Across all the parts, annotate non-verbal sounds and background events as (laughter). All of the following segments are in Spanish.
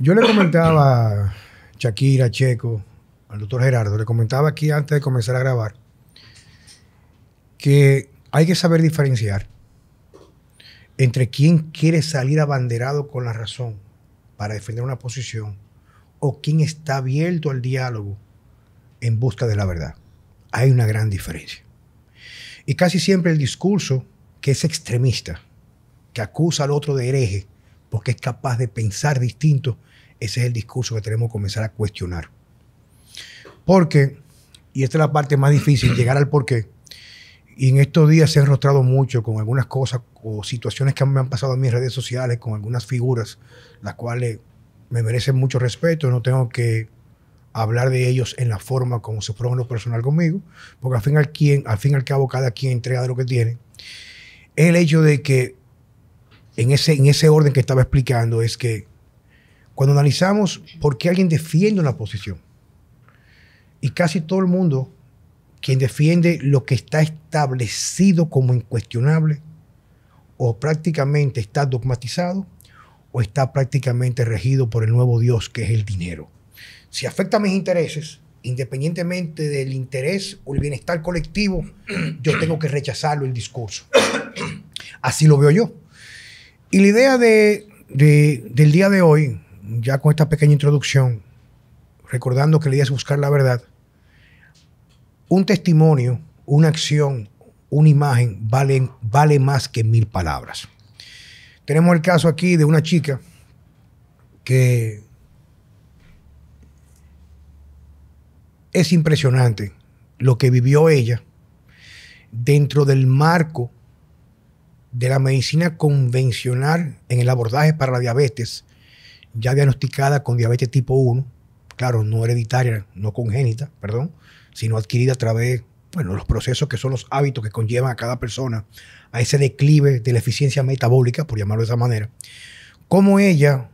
Yo le comentaba a Shakira, Checo, al doctor Gerardo, le comentaba aquí antes de comenzar a grabar que hay que saber diferenciar entre quien quiere salir abanderado con la razón para defender una posición o quien está abierto al diálogo en busca de la verdad. Hay una gran diferencia. Y casi siempre el discurso que es extremista, que acusa al otro de hereje, porque es capaz de pensar distinto, ese es el discurso que tenemos que comenzar a cuestionar. Porque, y esta es la parte más difícil, (clears throat) llegar al porqué. Y en estos días se han enrostrado mucho con algunas cosas o situaciones que me han pasado en mis redes sociales, con algunas figuras, las cuales me merecen mucho respeto. No tengo que hablar de ellos en la forma como se fueron lo personal conmigo, porque al fin, al, quien, al fin y al cabo cada quien entrega de lo que tiene. Es el hecho de que en ese, en ese orden que estaba explicando, es que cuando analizamos por qué alguien defiende una posición, y casi todo el mundo, quien defiende lo que está establecido como incuestionable, o prácticamente está dogmatizado, o está prácticamente regido por el nuevo Dios que es el dinero. Si afecta a mis intereses, independientemente del interés o el bienestar colectivo, yo tengo que rechazarlo el discurso. (coughs) Así lo veo yo. Y la idea del día de hoy, ya con esta pequeña introducción, recordando que la idea es buscar la verdad, un testimonio, una acción, una imagen vale, vale más que mil palabras. Tenemos el caso aquí de una chica que es impresionante lo que vivió ella dentro del marco de la medicina convencional en el abordaje para la diabetes, ya diagnosticada con diabetes tipo 1, claro, no hereditaria, no congénita, perdón, sino adquirida a través de bueno, los procesos que son los hábitos que conllevan a cada persona a ese declive de la eficiencia metabólica, por llamarlo de esa manera, cómo ella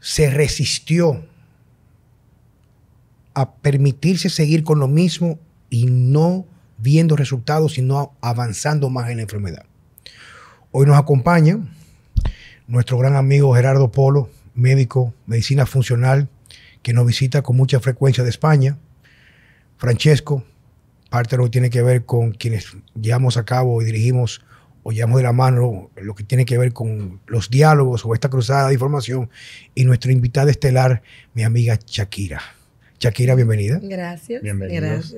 se resistió a permitirse seguir con lo mismo y no viendo resultados, sino avanzando más en la enfermedad. Hoy nos acompaña nuestro gran amigo Gerardo Polo, médico, medicina funcional, que nos visita con mucha frecuencia de España. Francesco, parte de lo que tiene que ver con quienes llevamos a cabo y dirigimos o llevamos de la mano lo que tiene que ver con los diálogos o esta cruzada de información. Y nuestro invitada estelar, mi amiga Shakira. Shakira, bienvenida. Gracias. Bienvenidos.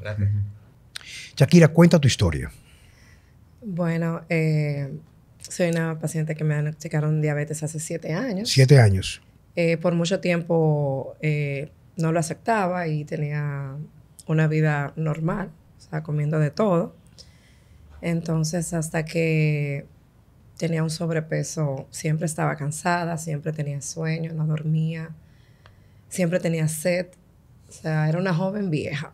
Gracias. Shakira, cuenta tu historia. Bueno, eh, soy una paciente que me diagnosticaron diabetes hace siete años. Siete años. Eh, por mucho tiempo eh, no lo aceptaba y tenía una vida normal, o sea, comiendo de todo. Entonces, hasta que tenía un sobrepeso, siempre estaba cansada, siempre tenía sueño, no dormía, siempre tenía sed. O sea, era una joven vieja.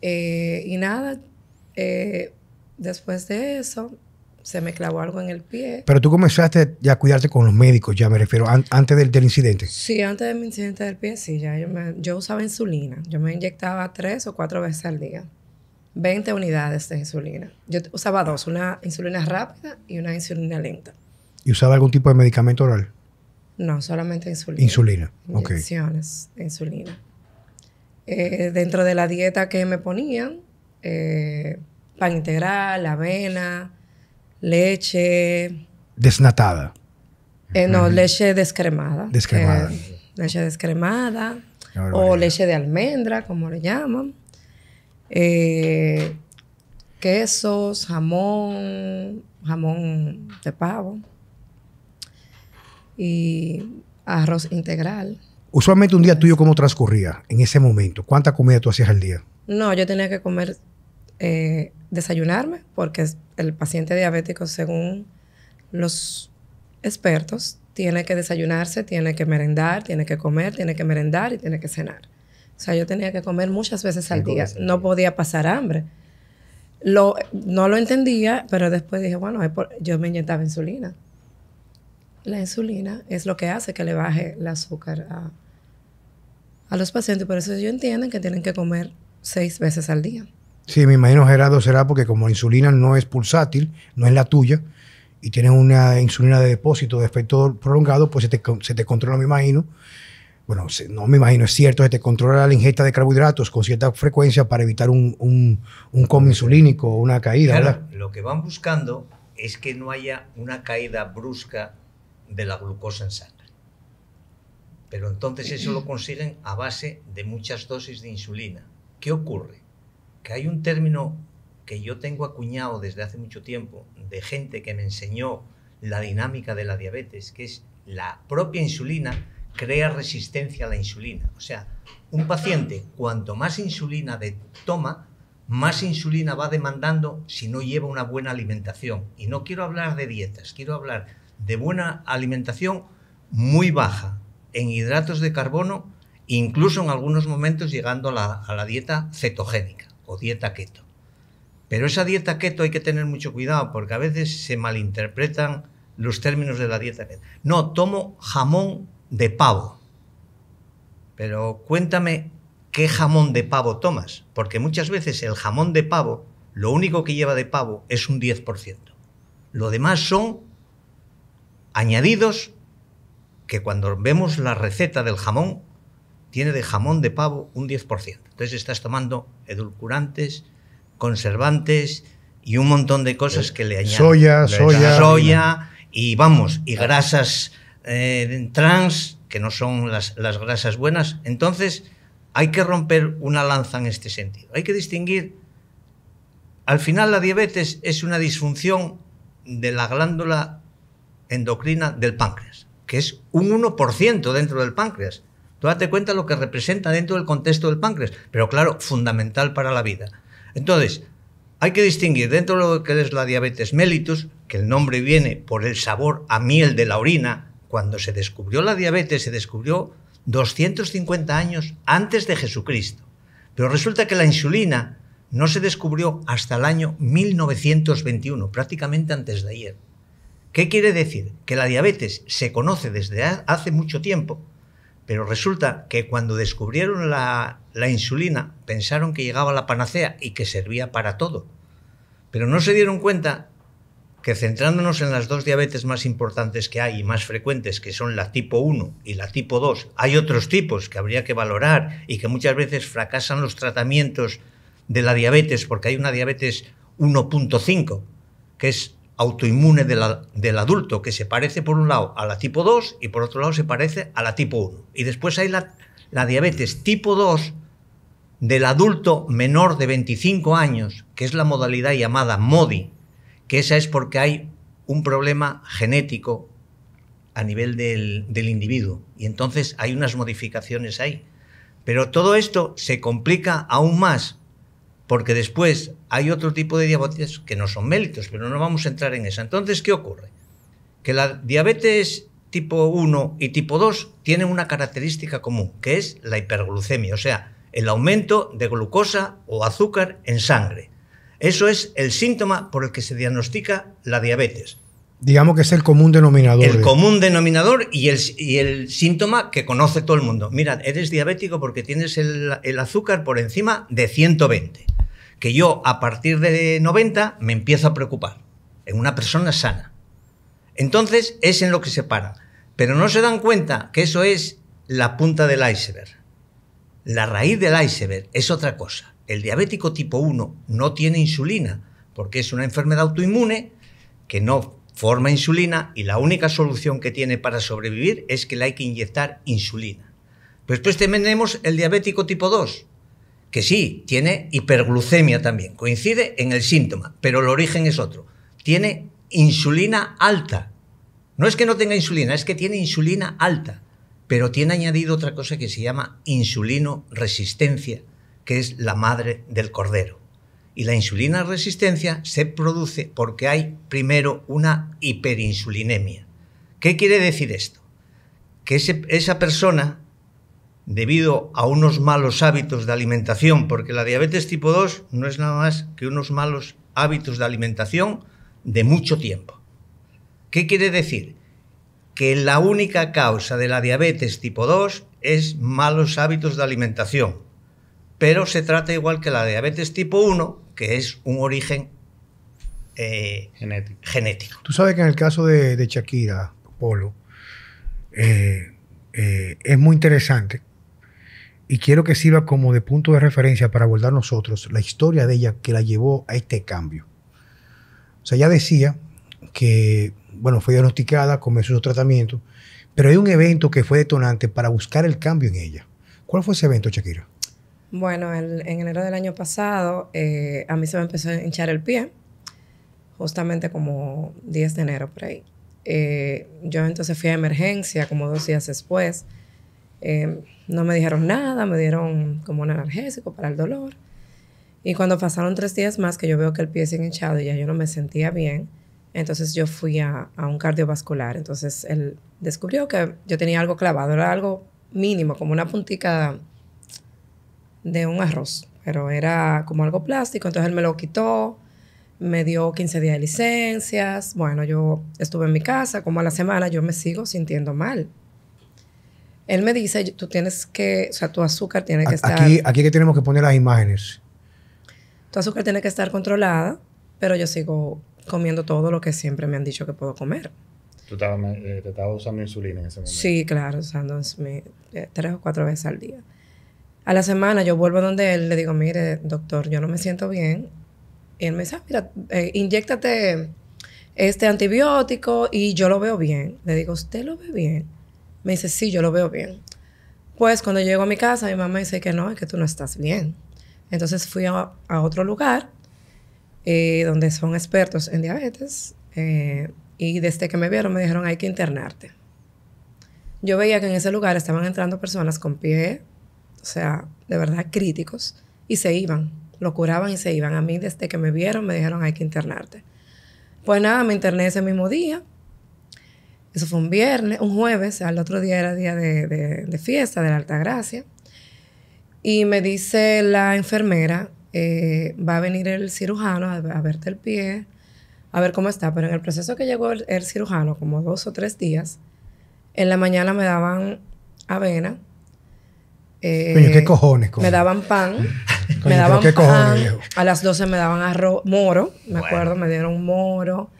y nada, después de eso, se me clavó algo en el pie. Pero tú comenzaste ya a cuidarte con los médicos, ya me refiero, antes del, incidente. Sí, antes del incidente del pie, sí, ya yo, usaba insulina. Yo me inyectaba tres o cuatro veces al día. 20 unidades de insulina. Yo usaba dos, una insulina rápida y una insulina lenta. ¿Y usaba algún tipo de medicamento oral? No, solamente insulina. Insulina, Inyecciones insulina. Eh, dentro de la dieta que me ponían, eh, pan integral, avena, leche. Desnatada. Eh, no, leche descremada. Descremada. Eh, leche descremada. O leche de almendra, como le llaman. Eh, quesos, jamón, jamón de pavo. Y arroz integral. Usualmente un día tuyo, ¿cómo transcurría en ese momento? ¿Cuánta comida tú hacías al día? No, yo tenía que comer desayunarme, porque el paciente diabético, según los expertos, tiene que desayunarse, tiene que merendar, tiene que comer, tiene que merendar y tiene que cenar. O sea, yo tenía que comer muchas veces al día, no podía pasar hambre. Lo, no lo entendía, pero después dije, bueno, yo me inyectaba insulina. La insulina es lo que hace que le baje el azúcar a, a los pacientes, por eso ellos entienden que tienen que comer seis veces al día. Sí, me imagino Gerardo será porque como la insulina no es pulsátil, no es la tuya, y tienes una insulina de depósito de efecto prolongado, pues se te, controla, me imagino. Bueno, no me imagino, es cierto, se te controla la ingesta de carbohidratos con cierta frecuencia para evitar un, un, coma insulínico o una caída. Claro, Lo que van buscando es que no haya una caída brusca de la glucosa en sangre. Pero entonces eso lo consiguen a base de muchas dosis de insulina. ¿Qué ocurre? que hay un término que yo tengo acuñado desde hace mucho tiempo de gente que me enseñó la dinámica de la diabetes, que es la propia insulina crea resistencia a la insulina. O sea, un paciente cuanto más insulina toma, más insulina va demandando si no lleva una buena alimentación. Y no quiero hablar de dietas, quiero hablar de buena alimentación muy baja en hidratos de carbono, incluso en algunos momentos llegando a la dieta cetogénica o dieta keto. Pero esa dieta keto hay que tener mucho cuidado porque a veces se malinterpretan los términos de la dieta keto. No, tomo jamón de pavo. Pero cuéntame qué jamón de pavo tomas, porque muchas veces el jamón de pavo, lo único que lleva de pavo es un 10%. Lo demás son añadidos que cuando vemos la receta del jamón tiene de jamón de pavo un 10%. Entonces estás tomando edulcorantes, conservantes y un montón de cosas eh, que le añaden. Soya, soya. Soya y vamos, y grasas eh, trans, que no son las, las grasas buenas. Entonces hay que romper una lanza en este sentido. Hay que distinguir, al final la diabetes es una disfunción de la glándula endocrina del páncreas, que es un 1% dentro del páncreas. Tú date cuenta lo que representa dentro del contexto del páncreas, pero claro, fundamental para la vida. Entonces, hay que distinguir dentro de lo que es la diabetes mellitus, que el nombre viene por el sabor a miel de la orina, cuando se descubrió la diabetes se descubrió 250 años antes de Jesucristo. Pero resulta que la insulina no se descubrió hasta el año 1921, prácticamente antes de ayer. ¿Qué quiere decir? Que la diabetes se conoce desde hace mucho tiempo, pero resulta que cuando descubrieron la, insulina pensaron que llegaba la panacea y que servía para todo. Pero no se dieron cuenta que centrándonos en las dos diabetes más importantes que hay y más frecuentes, que son la tipo 1 y la tipo 2, hay otros tipos que habría que valorar y que muchas veces fracasan los tratamientos de la diabetes porque hay una diabetes 1.5, que es autoinmune del, adulto, que se parece por un lado a la tipo 2 y por otro lado se parece a la tipo 1. Y después hay la, diabetes tipo 2 del adulto menor de 25 años, que es la modalidad llamada MODI, que esa es porque hay un problema genético a nivel del individuo. Y entonces hay unas modificaciones ahí. Pero todo esto se complica aún más porque después hay otro tipo de diabetes que no son méritos, pero no vamos a entrar en eso. Entonces, ¿qué ocurre? Que la diabetes tipo 1 y tipo 2 tienen una característica común, que es la hiperglucemia, o sea, el aumento de glucosa o azúcar en sangre. Eso es el síntoma por el que se diagnostica la diabetes. Digamos que es el común denominador. El común denominador y el, síntoma que conoce todo el mundo. Mira, eres diabético porque tienes el, el azúcar por encima de 120 que yo a partir de 90 me empiezo a preocupar en una persona sana. Entonces es en lo que se para. Pero no se dan cuenta que eso es la punta del iceberg. La raíz del iceberg es otra cosa. El diabético tipo 1 no tiene insulina porque es una enfermedad autoinmune que no forma insulina y la única solución que tiene para sobrevivir es que le hay que inyectar insulina. Pero después tenemos el diabético tipo 2, que sí, tiene hiperglucemia también, coincide en el síntoma, pero el origen es otro. Tiene insulina alta. No es que no tenga insulina, es que tiene insulina alta, pero tiene añadido otra cosa que se llama insulino resistencia, que es la madre del cordero. Y la insulina resistencia se produce porque hay primero una hiperinsulinemia. ¿Qué quiere decir esto? Que esa persona debido a unos malos hábitos de alimentación, porque la diabetes tipo 2 no es nada más que unos malos hábitos de alimentación de mucho tiempo. ¿Qué quiere decir? Que la única causa de la diabetes tipo 2 es malos hábitos de alimentación, pero se trata igual que la diabetes tipo 1, que es un origen eh, genético. Tú sabes que en el caso de, Shakira, Polo, eh, eh, es muy interesante y quiero que sirva como de punto de referencia para abordar nosotros la historia de ella que la llevó a este cambio. O sea, ella decía que, bueno, fue diagnosticada, comenzó su tratamiento, pero hay un evento que fue detonante para buscar el cambio en ella. ¿Cuál fue ese evento, Shakira? Bueno, en enero del año pasado eh, a mí se me empezó a hinchar el pie, justamente como 10 de enero por ahí. Eh, yo entonces fui a emergencia como dos días después eh, no me dijeron nada, me dieron como un analgésico para el dolor. Y cuando pasaron tres días más, que yo veo que el pie se hinchado y ya yo no me sentía bien, entonces yo fui a, a, un cardiovascular. Entonces él descubrió que yo tenía algo clavado, era algo mínimo, como una puntita de un arroz, pero era como algo plástico. Entonces él me lo quitó, me dio 15 días de licencias. Bueno, yo estuve en mi casa, como a la semana yo me sigo sintiendo mal. Él me dice, tú tienes que, o sea, tu azúcar tiene que estar... Aquí, aquí que tenemos que poner las imágenes. Tu azúcar tiene que estar controlada, pero yo sigo comiendo todo lo que siempre me han dicho que puedo comer. ¿Tú estabas, eh, te estabas usando insulina en ese momento? Sí, claro, usando eh, tres o cuatro veces al día. A la semana yo vuelvo donde él, le digo, mire, doctor, yo no me siento bien. Y él me dice, ah, mira, eh, inyectate este antibiótico y yo lo veo bien. Le digo, ¿usted lo ve bien? Me dice, sí, yo lo veo bien. Pues cuando llego a mi casa, mi mamá dice que no, es que tú no estás bien. Entonces fui a, otro lugar eh, donde son expertos en diabetes eh, y desde que me vieron me dijeron hay que internarte. Yo veía que en ese lugar estaban entrando personas con pie, o sea, de verdad críticos, y se iban, lo curaban y se iban. A mí desde que me vieron me dijeron hay que internarte. Pues nada, me interné ese mismo día eso fue un viernes, un jueves, O el otro día era día de, fiesta de la Alta gracia. Y me dice la enfermera, eh, va a venir el cirujano a, verte el pie, a ver cómo está. Pero en el proceso que llegó el, cirujano, como dos o tres días, en la mañana me daban avena. Eh, ¿qué cojones? Me daban pan. ¿qué Cojones, a las 12 me daban arroz, moro, me acuerdo, me dieron moro.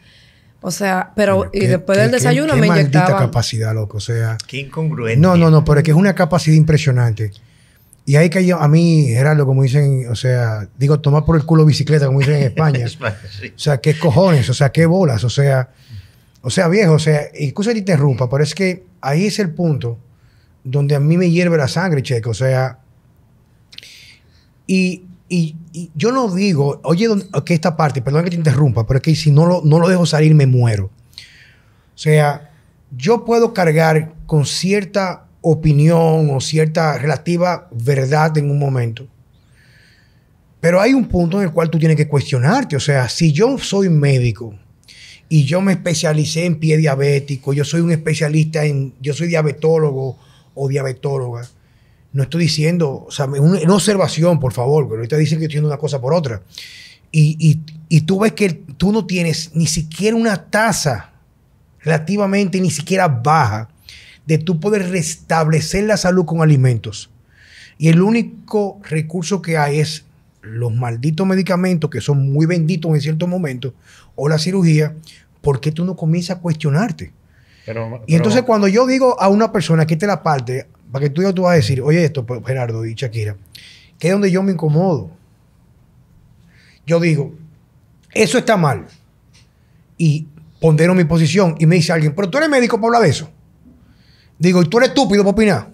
O sea, pero y después del desayuno me maldita capacidad, loco. O sea. Qué incongruente. No, no, no, pero es que es una capacidad impresionante. Y ahí cayó a mí, Gerardo, como dicen, o sea, digo, tomar por el culo bicicleta, como dicen en (laughs) España. O sea, qué cojones, o sea, qué bolas, o sea, o sea, viejo, o sea, incluso te interrumpa, pero es que ahí es el punto donde a mí me hierve la sangre, checo, o sea, y y, yo no digo, oye, que esta parte, perdón que te interrumpa, pero es que si no lo, no lo dejo salir me muero. O sea, yo puedo cargar con cierta opinión o cierta relativa verdad en un momento. Pero hay un punto en el cual tú tienes que cuestionarte. O sea, si yo soy médico y yo me especialicé en pie diabético, yo soy un especialista en, yo soy diabetólogo o diabetóloga no estoy diciendo, o sea, una, observación, por favor, pero ahorita dicen que estoy una cosa por otra. Y, tú ves que tú no tienes ni siquiera una tasa relativamente ni siquiera baja de tú poder restablecer la salud con alimentos. Y el único recurso que hay es los malditos medicamentos que son muy benditos en ciertos momentos o la cirugía, ¿Por qué tú no comienzas a cuestionarte? y entonces cuando yo digo a una persona, que te la parte, para que tú yo tú vas a decir, oye esto, pues, Gerardo y Shakira, que es donde yo me incomodo. Yo digo, eso está mal. Y pondero mi posición y me dice alguien, pero tú eres médico para hablar de eso. Digo, y tú eres estúpido para opinar.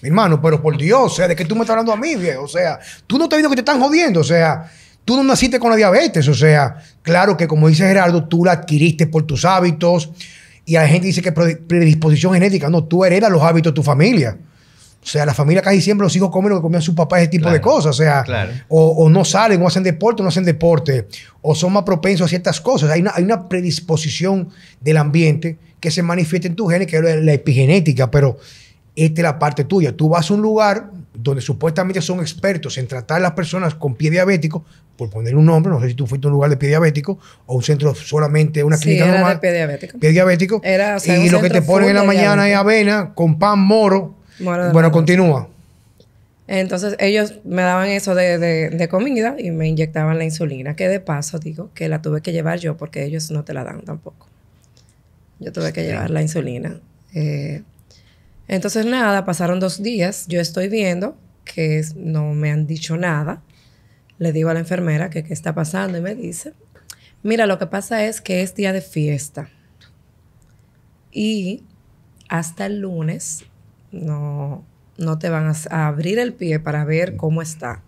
Mi hermano, pero por Dios, o sea, ¿de qué tú me estás hablando a mí, viejo? O sea, tú no te has visto que te están jodiendo, o sea, tú no naciste con la diabetes, o sea, claro que como dice Gerardo, tú la adquiriste por tus hábitos y la gente dice que predisposición genética, no, tú heredas los hábitos de tu familia. O sea, la familia casi siempre los hijos comen lo que comían sus papás, ese tipo de cosas. O sea, o, no salen, o hacen deporte, o no hacen deporte, o son más propensos a ciertas cosas. Hay una, predisposición del ambiente que se manifiesta en tu genes, que es la, epigenética, pero esta es la parte tuya. Tú vas a un lugar donde supuestamente son expertos en tratar a las personas con pie diabético, por poner un nombre, no sé si tú fuiste a un lugar de pie diabético o un centro solamente, una clínica sí, era De pie diabético. Era, y lo que te ponen en la mañana es avena con pan moro bueno, continúa. Entonces ellos me daban eso de, comida y me inyectaban la insulina, que de paso digo que la tuve que llevar yo porque ellos no te la dan tampoco. Yo tuve que llevar la insulina. Eh, entonces nada, pasaron dos días, yo estoy viendo que no me han dicho nada. Le digo a la enfermera que qué está pasando y me dice, mira, lo que pasa es que es día de fiesta. Y hasta el lunes no, no te van a, abrir el pie para ver mm. cómo está.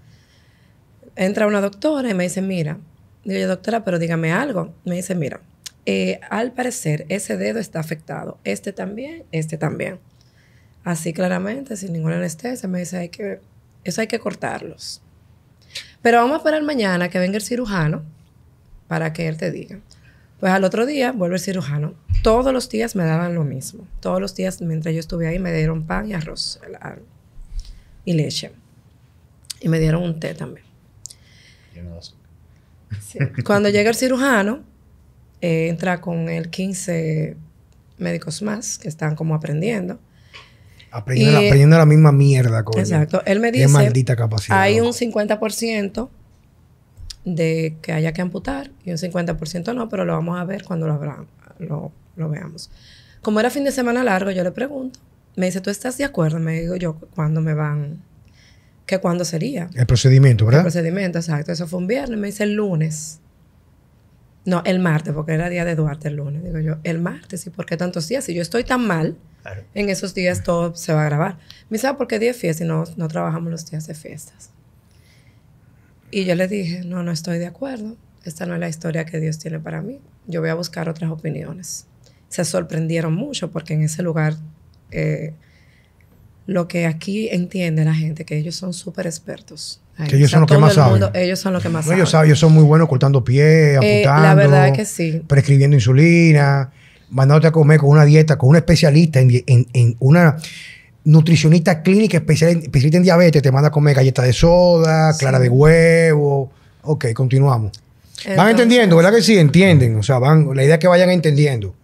Entra una doctora y me dice, mira, digo yo, doctora, pero dígame algo. Me dice, mira, eh, al parecer ese dedo está afectado, este también, este también. Así claramente, sin ninguna anestesia, me dice, hay que, eso hay que cortarlos. Pero vamos a esperar mañana que venga el cirujano para que él te diga. Pues al otro día vuelve el cirujano. Todos los días me daban lo mismo. Todos los días mientras yo estuve ahí me dieron pan y arroz y leche. Y me dieron un té también. Cuando llega el cirujano, eh, entra con el 15 médicos más que están como aprendiendo. Aprendiendo, la, misma mierda. Exacto. Él me dice, Hay un 50% de que haya que amputar y un 50% no, pero lo vamos a ver cuando lo, lo, veamos. Como era fin de semana largo, yo le pregunto, me dice, ¿tú estás de acuerdo? Me digo yo, ¿cuándo me van? ¿Qué cuándo sería? El procedimiento, ¿verdad? El procedimiento, exacto. Eso fue un viernes, me dice el lunes. No, el martes, porque era día de Duarte el lunes. Digo yo, el martes, ¿y por qué tantos días? Si yo estoy tan mal, en esos días todo se va a grabar. Me dice, ah, ¿por qué 10 fiestas? Y no, no trabajamos los días de fiestas. Y yo le dije, no, no estoy de acuerdo. Esta no es la historia que Dios tiene para mí. Yo voy a buscar otras opiniones. Se sorprendieron mucho porque en ese lugar, eh, lo que aquí entiende la gente, que ellos son súper expertos. Que ellos son los que más saben. ellos son los que más saben. Ellos saben, ellos son muy buenos cortando pie eh, apuntando. la verdad es que sí. Prescribiendo insulina, mandándote a comer con una dieta, con un especialista en, en una nutricionista clínica especialista en diabetes te manda a comer galletas de soda, clara de huevo. Ok, continuamos. van entendiendo, ¿verdad que sí? Entienden. O sea, van, la idea es que vayan entendiendo.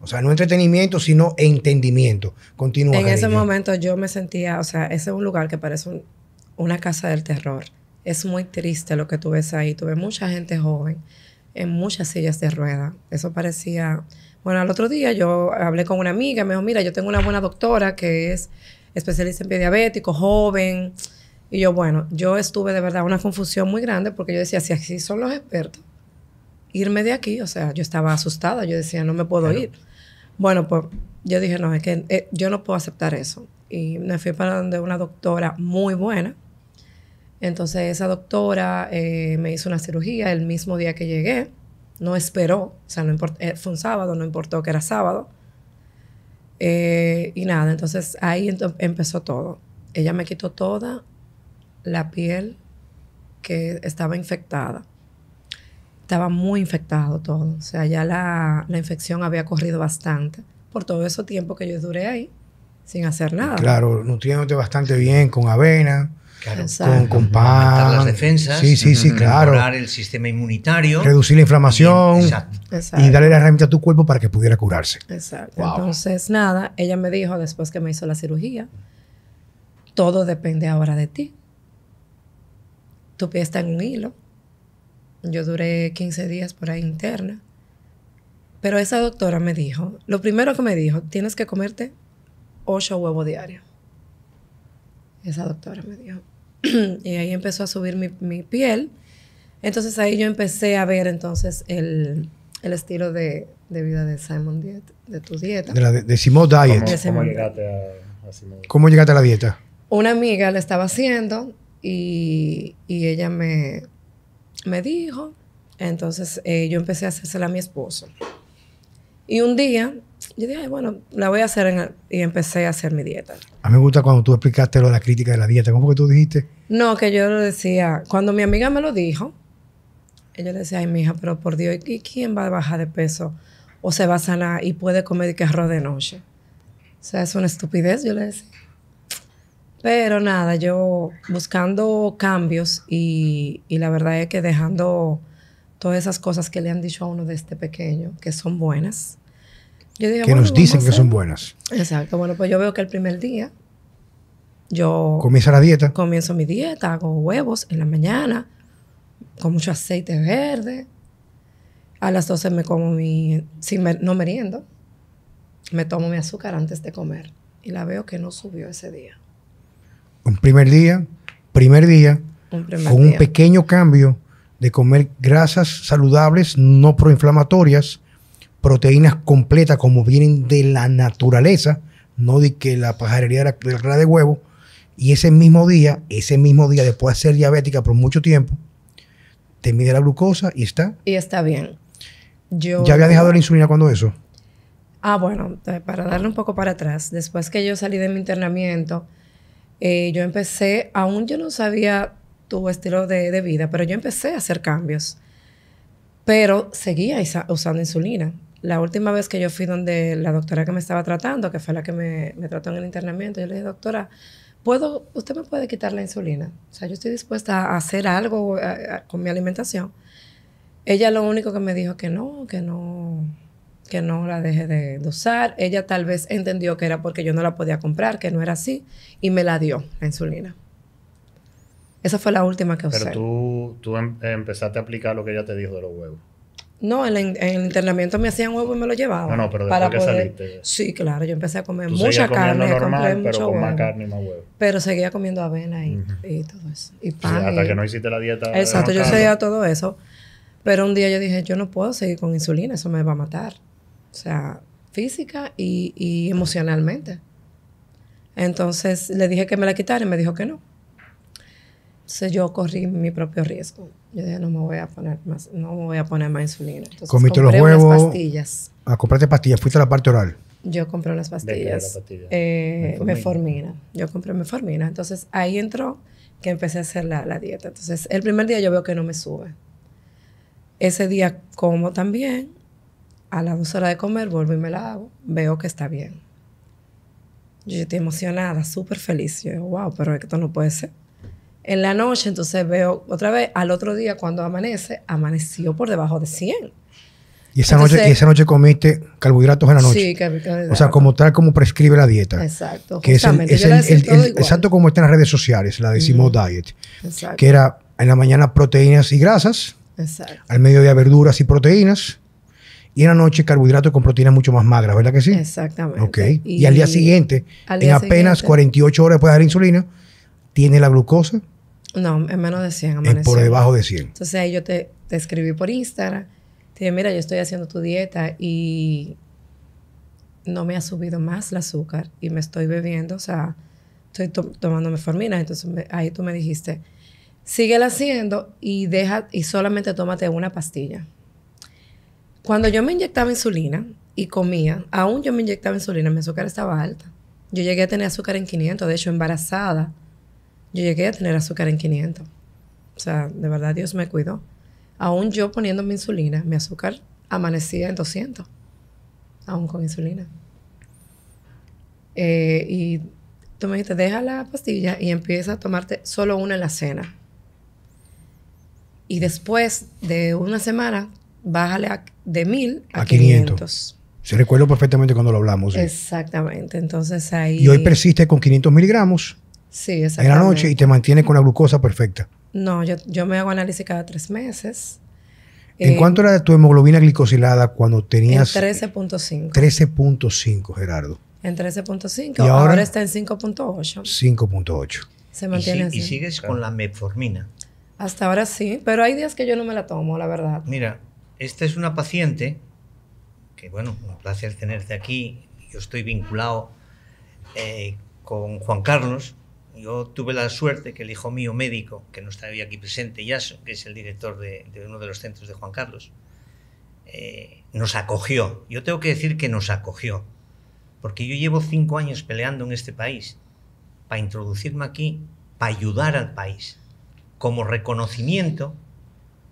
O sea, no entretenimiento, sino entendimiento. Continúa. En ese momento yo me sentía, o sea, ese es un lugar que parece una casa del terror. Es muy triste lo que tú ves ahí. Tuve mucha gente joven en muchas sillas de rueda. Eso parecía bueno, al otro día yo hablé con una amiga, me dijo, mira, yo tengo una buena doctora que es especialista en diabético, joven. Y yo, bueno, yo estuve de verdad una confusión muy grande porque yo decía, si así son los expertos, irme de aquí, o sea, yo estaba asustada, yo decía, no me puedo ir. Bueno, pues yo dije, no, es que eh, yo no puedo aceptar eso. Y me fui para donde una doctora muy buena. Entonces esa doctora eh, me hizo una cirugía el mismo día que llegué no esperó, o sea, no eh, fue un sábado, no importó que era sábado. Eh, y nada, entonces ahí empezó todo. Ella me quitó toda la piel que estaba infectada. Estaba muy infectado todo, o sea, ya la, la infección había corrido bastante por todo ese tiempo que yo duré ahí sin hacer nada. Claro, nutriéndote bastante bien con avena. Claro, con, con las defensas, sí, sí, sí, claro. el sistema inmunitario. Reducir la inflamación. Y darle la herramienta a tu cuerpo para que pudiera curarse. Exacto. Entonces, nada, ella me dijo después que me hizo la cirugía, todo depende ahora de ti. Tu pie está en un hilo. Yo duré 15 días por ahí interna. Pero esa doctora me dijo, lo primero que me dijo, tienes que comerte 8 huevos diarios. Esa doctora me dijo. (clears throat) y ahí empezó a subir mi, mi, piel. Entonces ahí yo empecé a ver entonces el, el estilo de, de, vida de Simon Diet, de tu dieta. De la de, Simon Diet. ¿Cómo, llegaste a, ¿Cómo llegaste a la dieta? Una amiga la estaba haciendo y, y ella me, me dijo, entonces eh, yo empecé a hacérsela a mi esposo. Y un día yo dije, bueno, la voy a hacer y empecé a hacer mi dieta. A mí me gusta cuando tú explicaste lo de la crítica de la dieta. ¿Cómo que tú dijiste? No, que yo lo decía. Cuando mi amiga me lo dijo, ella le decía, ay, mija, pero por Dios, ¿y quién va a bajar de peso? O se va a sanar y puede comer que arroz de noche. O sea, es una estupidez, yo le decía. Pero nada, yo buscando cambios y, y la verdad es que dejando todas esas cosas que le han dicho a uno desde pequeño, que son buenas, que nos dicen que son buenas. Exacto. Bueno, pues yo veo que el primer día yo... Comienza la dieta. Comienzo mi dieta, hago huevos en la mañana, con mucho aceite verde. A las 12 me como mi... Sin no meriendo. Me tomo mi azúcar antes de comer. Y la veo que no subió ese día. Un primer día, primer día, un con un pequeño cambio de comer grasas saludables, no proinflamatorias, proteínas completas como vienen de la naturaleza, no de que la pajarería era de huevo, y ese mismo día, ese mismo día, después de ser diabética por mucho tiempo, te mide la glucosa y está. Y está bien. Yo, ¿Ya había dejado la insulina cuando eso? Ah, bueno, eh, para darle un poco para atrás, después que yo salí de mi internamiento, eh, yo empecé, aún yo no sabía tu estilo de, vida, pero yo empecé a hacer cambios. Pero seguía usando insulina la última vez que yo fui donde la doctora que me estaba tratando, que fue la que me, trató en el internamiento, yo le dije, doctora, ¿puedo, ¿usted me puede quitar la insulina? O sea, yo estoy dispuesta a hacer algo con mi alimentación. Ella lo único que me dijo que no, que no, que no la dejé de, usar. Ella tal vez entendió que era porque yo no la podía comprar, que no era así, y me la dio, la insulina. Esa fue la última que usé. Pero tú, tú em, empezaste a aplicar lo que ella te dijo de los huevos. No, en, el internamiento me hacían huevo y me lo llevaban. No, no, pero después para que saliste. Sí, claro, yo empecé a comer mucha carne. pero mucho más carne más huevo. Pero seguía comiendo avena y, todo eso. Y hasta que no hiciste la dieta. Exacto, yo seguía todo eso. Pero un día yo dije, yo no puedo seguir con insulina, eso me va a matar. O sea, física y, emocionalmente. Entonces le dije que me la quitara y me dijo que no. Entonces yo corrí mi propio riesgo. Yo dije, no me voy a poner más, no voy a poner más insulina. Entonces, Comiste los huevos. pastillas. A ah, comprarte pastillas. Fuiste a la parte oral. Yo compré las pastillas. Me pastilla? Eh, yo compré meformina. Entonces ahí entró que empecé a hacer la, la, dieta. Entonces el primer día yo veo que no me sube. Ese día como también. A las dos horas de comer vuelvo y me la hago. Veo que está bien. Yo estoy emocionada, súper feliz. Yo digo, wow, pero esto no puede ser en la noche, entonces veo otra vez, al otro día cuando amanece, amaneció por debajo de 100. Y esa, noche, esa noche comiste carbohidratos en la noche. Sí, carbohidratos. O sea, como tal como prescribe la dieta. Exacto. Exactamente. exacto como está en las redes sociales, la decimos diet. Que era en la mañana proteínas y grasas. Exacto. Al de verduras y proteínas. Y en la noche carbohidratos con proteínas mucho más magras, ¿verdad que sí? Exactamente. Ok. Y, al día siguiente, en apenas 48 horas después de insulina, tiene la glucosa? No, en menos de 100. Es por debajo de 100. Entonces ahí yo te, escribí por Instagram. Te dije, mira, yo estoy haciendo tu dieta y no me ha subido más el azúcar y me estoy bebiendo, o sea, estoy tomando tomándome formina. Entonces ahí tú me dijiste, síguela haciendo y deja y solamente tómate una pastilla. Cuando yo me inyectaba insulina y comía, aún yo me inyectaba insulina, mi azúcar estaba alta. Yo llegué a tener azúcar en 500, de hecho embarazada llegué a tener azúcar en 500. O sea, de verdad Dios me cuidó. Aún yo poniendo mi insulina, mi azúcar amanecía en 200, aún con insulina. Eh, y tú me dijiste, deja la pastilla y empieza a tomarte solo una en la cena. Y después de una semana, bájale de 1000 a, 500. Se recuerdo perfectamente cuando lo hablamos. Exactamente. Entonces Y hoy persiste con 500 miligramos en la noche y te mantiene con la glucosa perfecta. No, yo, yo me hago análisis cada tres meses. ¿En eh, cuánto era tu hemoglobina glicosilada cuando tenías? 13.5. 13.5, Gerardo. En 13.5. Ahora, está en 5.8. 5.8. Se mantiene ¿Y, así. ¿Y sigues con la metformina? Hasta ahora sí, pero hay días que yo no me la tomo, la verdad. Mira, esta es una paciente que, bueno, un placer tenerte aquí. Yo estoy vinculado eh, con Juan Carlos yo tuve la suerte que el hijo mío médico, que no está hoy aquí presente, ya que es el director de, uno de los centros de Juan Carlos, eh, nos acogió. Yo tengo que decir que nos acogió, porque yo llevo cinco años peleando en este país para introducirme aquí, para ayudar al país, como reconocimiento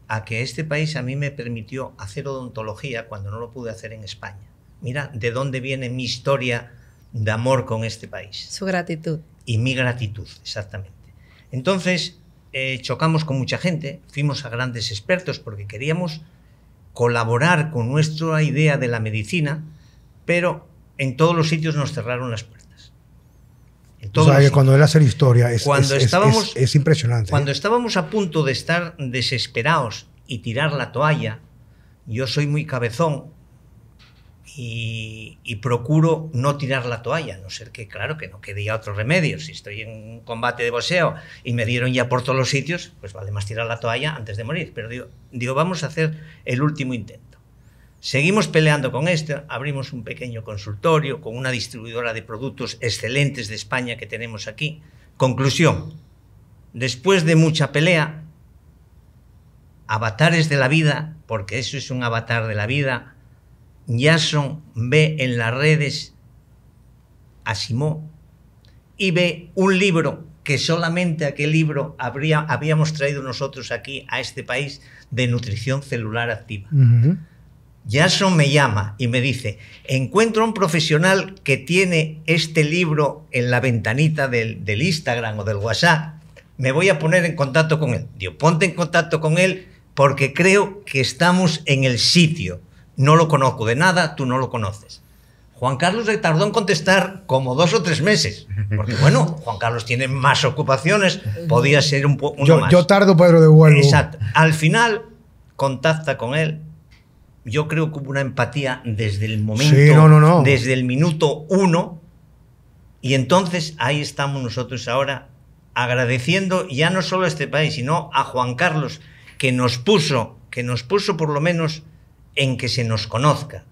a que este país a mí me permitió hacer odontología cuando no lo pude hacer en España. Mira de dónde viene mi historia de amor con este país. Su gratitud y mi gratitud, exactamente. Entonces, eh, chocamos con mucha gente, fuimos a grandes expertos porque queríamos colaborar con nuestra idea de la medicina, pero en todos los sitios nos cerraron las puertas. o sea, que cuando era hacer historia es, estábamos, es, impresionante. ¿eh? Cuando estábamos a punto de estar desesperados y tirar la toalla, yo soy muy cabezón y, procuro no tirar la toalla, a no ser que, claro, que no quede ya otro remedio. Si estoy en un combate de boxeo y me dieron ya por todos los sitios, pues vale más tirar la toalla antes de morir. Pero digo vamos a hacer el último intento. Seguimos peleando con esto, abrimos un pequeño consultorio con una distribuidora de productos excelentes de España que tenemos aquí. Conclusión, después de mucha pelea, avatares de la vida, porque eso es un avatar de la vida, Jason ve en las redes a Simó y ve un libro que solamente aquel libro habría, habíamos traído nosotros aquí a este país de nutrición celular activa. Jason me llama y me dice, encuentro un profesional que tiene este libro en la ventanita del, del Instagram o del WhatsApp, me voy a poner en contacto con él. Digo, ponte en contacto con él porque creo que estamos en el sitio. No lo conozco de nada, tú no lo conoces. Juan Carlos le tardó en contestar como dos o tres meses. Porque (laughs) bueno, Juan Carlos tiene más ocupaciones, podía ser un poco más. Yo tardo, Pedro, de devuelvo. Exacto. Al final, contacta con él. Yo creo que hubo una empatía desde el momento, no, no, no. desde el minuto uno. Y entonces ahí estamos nosotros ahora agradeciendo ya no solo a este país, sino a Juan Carlos, que nos puso, que nos puso por lo menos en que se nos conozca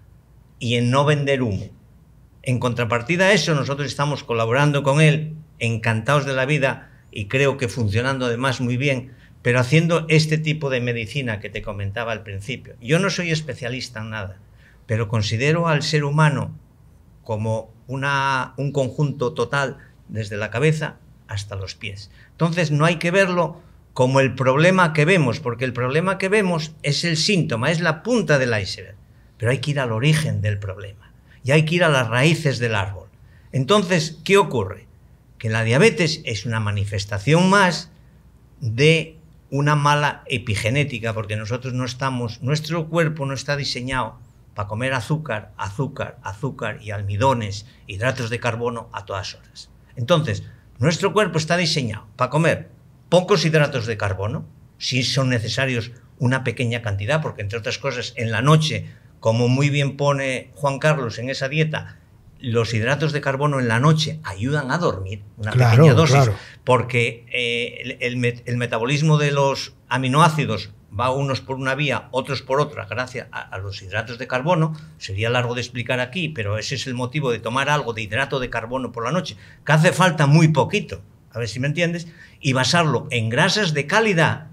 y en no vender humo. En contrapartida a eso, nosotros estamos colaborando con él, encantados de la vida y creo que funcionando además muy bien, pero haciendo este tipo de medicina que te comentaba al principio. Yo no soy especialista en nada, pero considero al ser humano como una, un conjunto total desde la cabeza hasta los pies. Entonces no hay que verlo como el problema que vemos, porque el problema que vemos es el síntoma, es la punta del iceberg. Pero hay que ir al origen del problema y hay que ir a las raíces del árbol. Entonces, ¿qué ocurre? Que la diabetes es una manifestación más de una mala epigenética, porque nosotros no estamos, nuestro cuerpo no está diseñado para comer azúcar, azúcar, azúcar y almidones, hidratos de carbono a todas horas. Entonces, nuestro cuerpo está diseñado para comer pocos hidratos de carbono, si son necesarios una pequeña cantidad, porque entre otras cosas en la noche, como muy bien pone Juan Carlos en esa dieta, los hidratos de carbono en la noche ayudan a dormir, una pequeña dosis, porque eh, el, metabolismo de los aminoácidos va unos por una vía, otros por otra, gracias a, los hidratos de carbono. Sería largo de explicar aquí, pero ese es el motivo de tomar algo de hidrato de carbono por la noche, que hace falta muy poquito a ver si me entiendes, y basarlo en grasas de calidad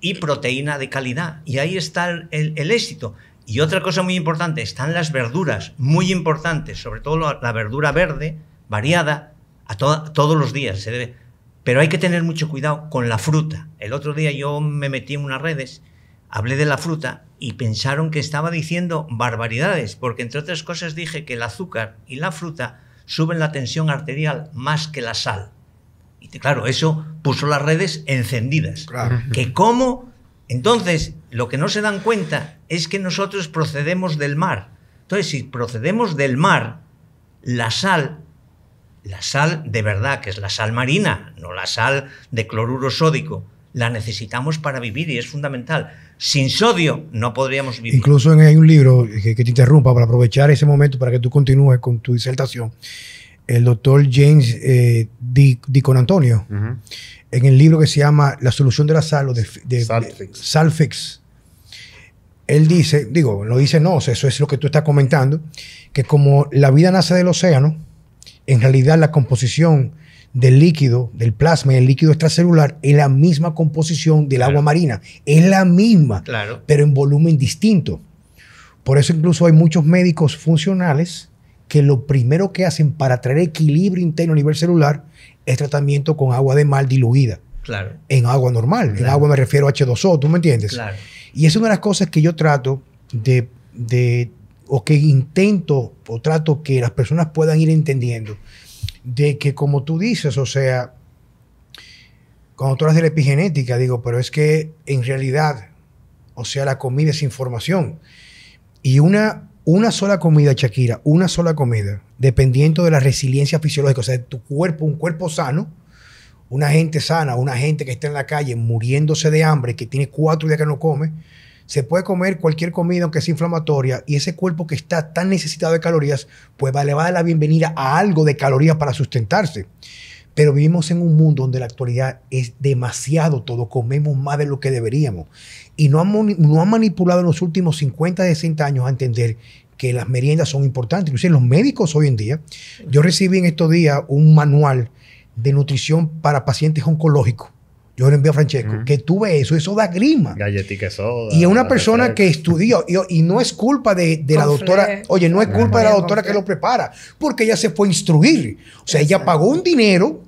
y proteína de calidad. Y ahí está el, éxito. Y otra cosa muy importante, están las verduras, muy importantes, sobre todo la, verdura verde, variada, a todos los días se debe. Pero hay que tener mucho cuidado con la fruta. El otro día yo me metí en unas redes, hablé de la fruta y pensaron que estaba diciendo barbaridades, porque entre otras cosas dije que el azúcar y la fruta suben la tensión arterial más que la sal. Y claro, eso puso las redes encendidas. Que cómo... Entonces, lo que no se dan cuenta es que nosotros procedemos del mar. Entonces, si procedemos del mar, la sal, la sal de verdad, que es la sal marina, no la sal de cloruro sódico, la necesitamos para vivir y es fundamental. Sin sodio no podríamos vivir. Incluso hay un libro que, que te interrumpa para aprovechar ese momento para que tú continúes con tu disertación el doctor James eh, Di, Con Antonio, en el libro que se llama La solución de la sal, o de, Salfix. él dice, digo, lo dice no, eso es lo que tú estás comentando, que como la vida nace del océano, en realidad la composición del líquido, del plasma y el líquido extracelular es la misma composición del agua marina, es la misma, claro. pero en volumen distinto. Por eso incluso hay muchos médicos funcionales que lo primero que hacen para traer equilibrio interno a nivel celular es tratamiento con agua de mal diluida. Claro. En agua normal. En agua me refiero a H2O, ¿tú me entiendes? Claro. Y es una de las cosas que yo trato de, de, o que intento o trato que las personas puedan ir entendiendo, de que como tú dices, o sea, cuando tú hablas de la epigenética, digo, pero es que en realidad, o sea, la comida es información. Y una una sola comida, Shakira, una sola comida, dependiendo de la resiliencia fisiológica, o sea, de tu cuerpo, un cuerpo sano, una gente sana, una gente que está en la calle muriéndose de hambre, que tiene cuatro días que no come, se puede comer cualquier comida aunque sea inflamatoria y ese cuerpo que está tan necesitado de calorías, pues va, le va a dar la bienvenida a algo de calorías para sustentarse. Pero vivimos en un mundo donde la actualidad es demasiado todo, comemos más de lo que deberíamos. Y no han, no han manipulado en los últimos 50, 60 años a entender que las meriendas son importantes. Inclusive los médicos hoy en día. Yo recibí en estos días un manual de nutrición para pacientes oncológicos. Yo le envío a Francesco, que tuve eso, eso da grima. Galletica Y es una persona que estudió, y, no es culpa de, de la doctora, oye, no es culpa de la doctora que lo prepara, porque ella se fue a instruir. O sea, ella pagó un dinero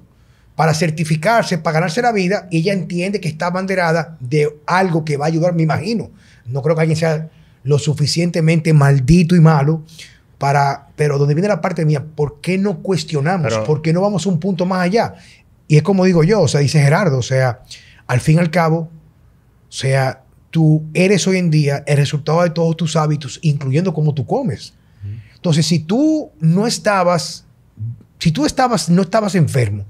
para certificarse, para ganarse la vida, y ella entiende que está abanderada de algo que va a ayudar, me imagino. No creo que alguien sea lo suficientemente maldito y malo para... Pero donde viene la parte mía, ¿por qué no cuestionamos? ¿Por qué no vamos un punto más allá? Y es como digo yo, o sea, dice Gerardo, o sea, al fin y al cabo, o sea, tú eres hoy en día el resultado de todos tus hábitos, incluyendo cómo tú comes. Entonces, si tú no estabas, si tú estabas, no estabas enfermo,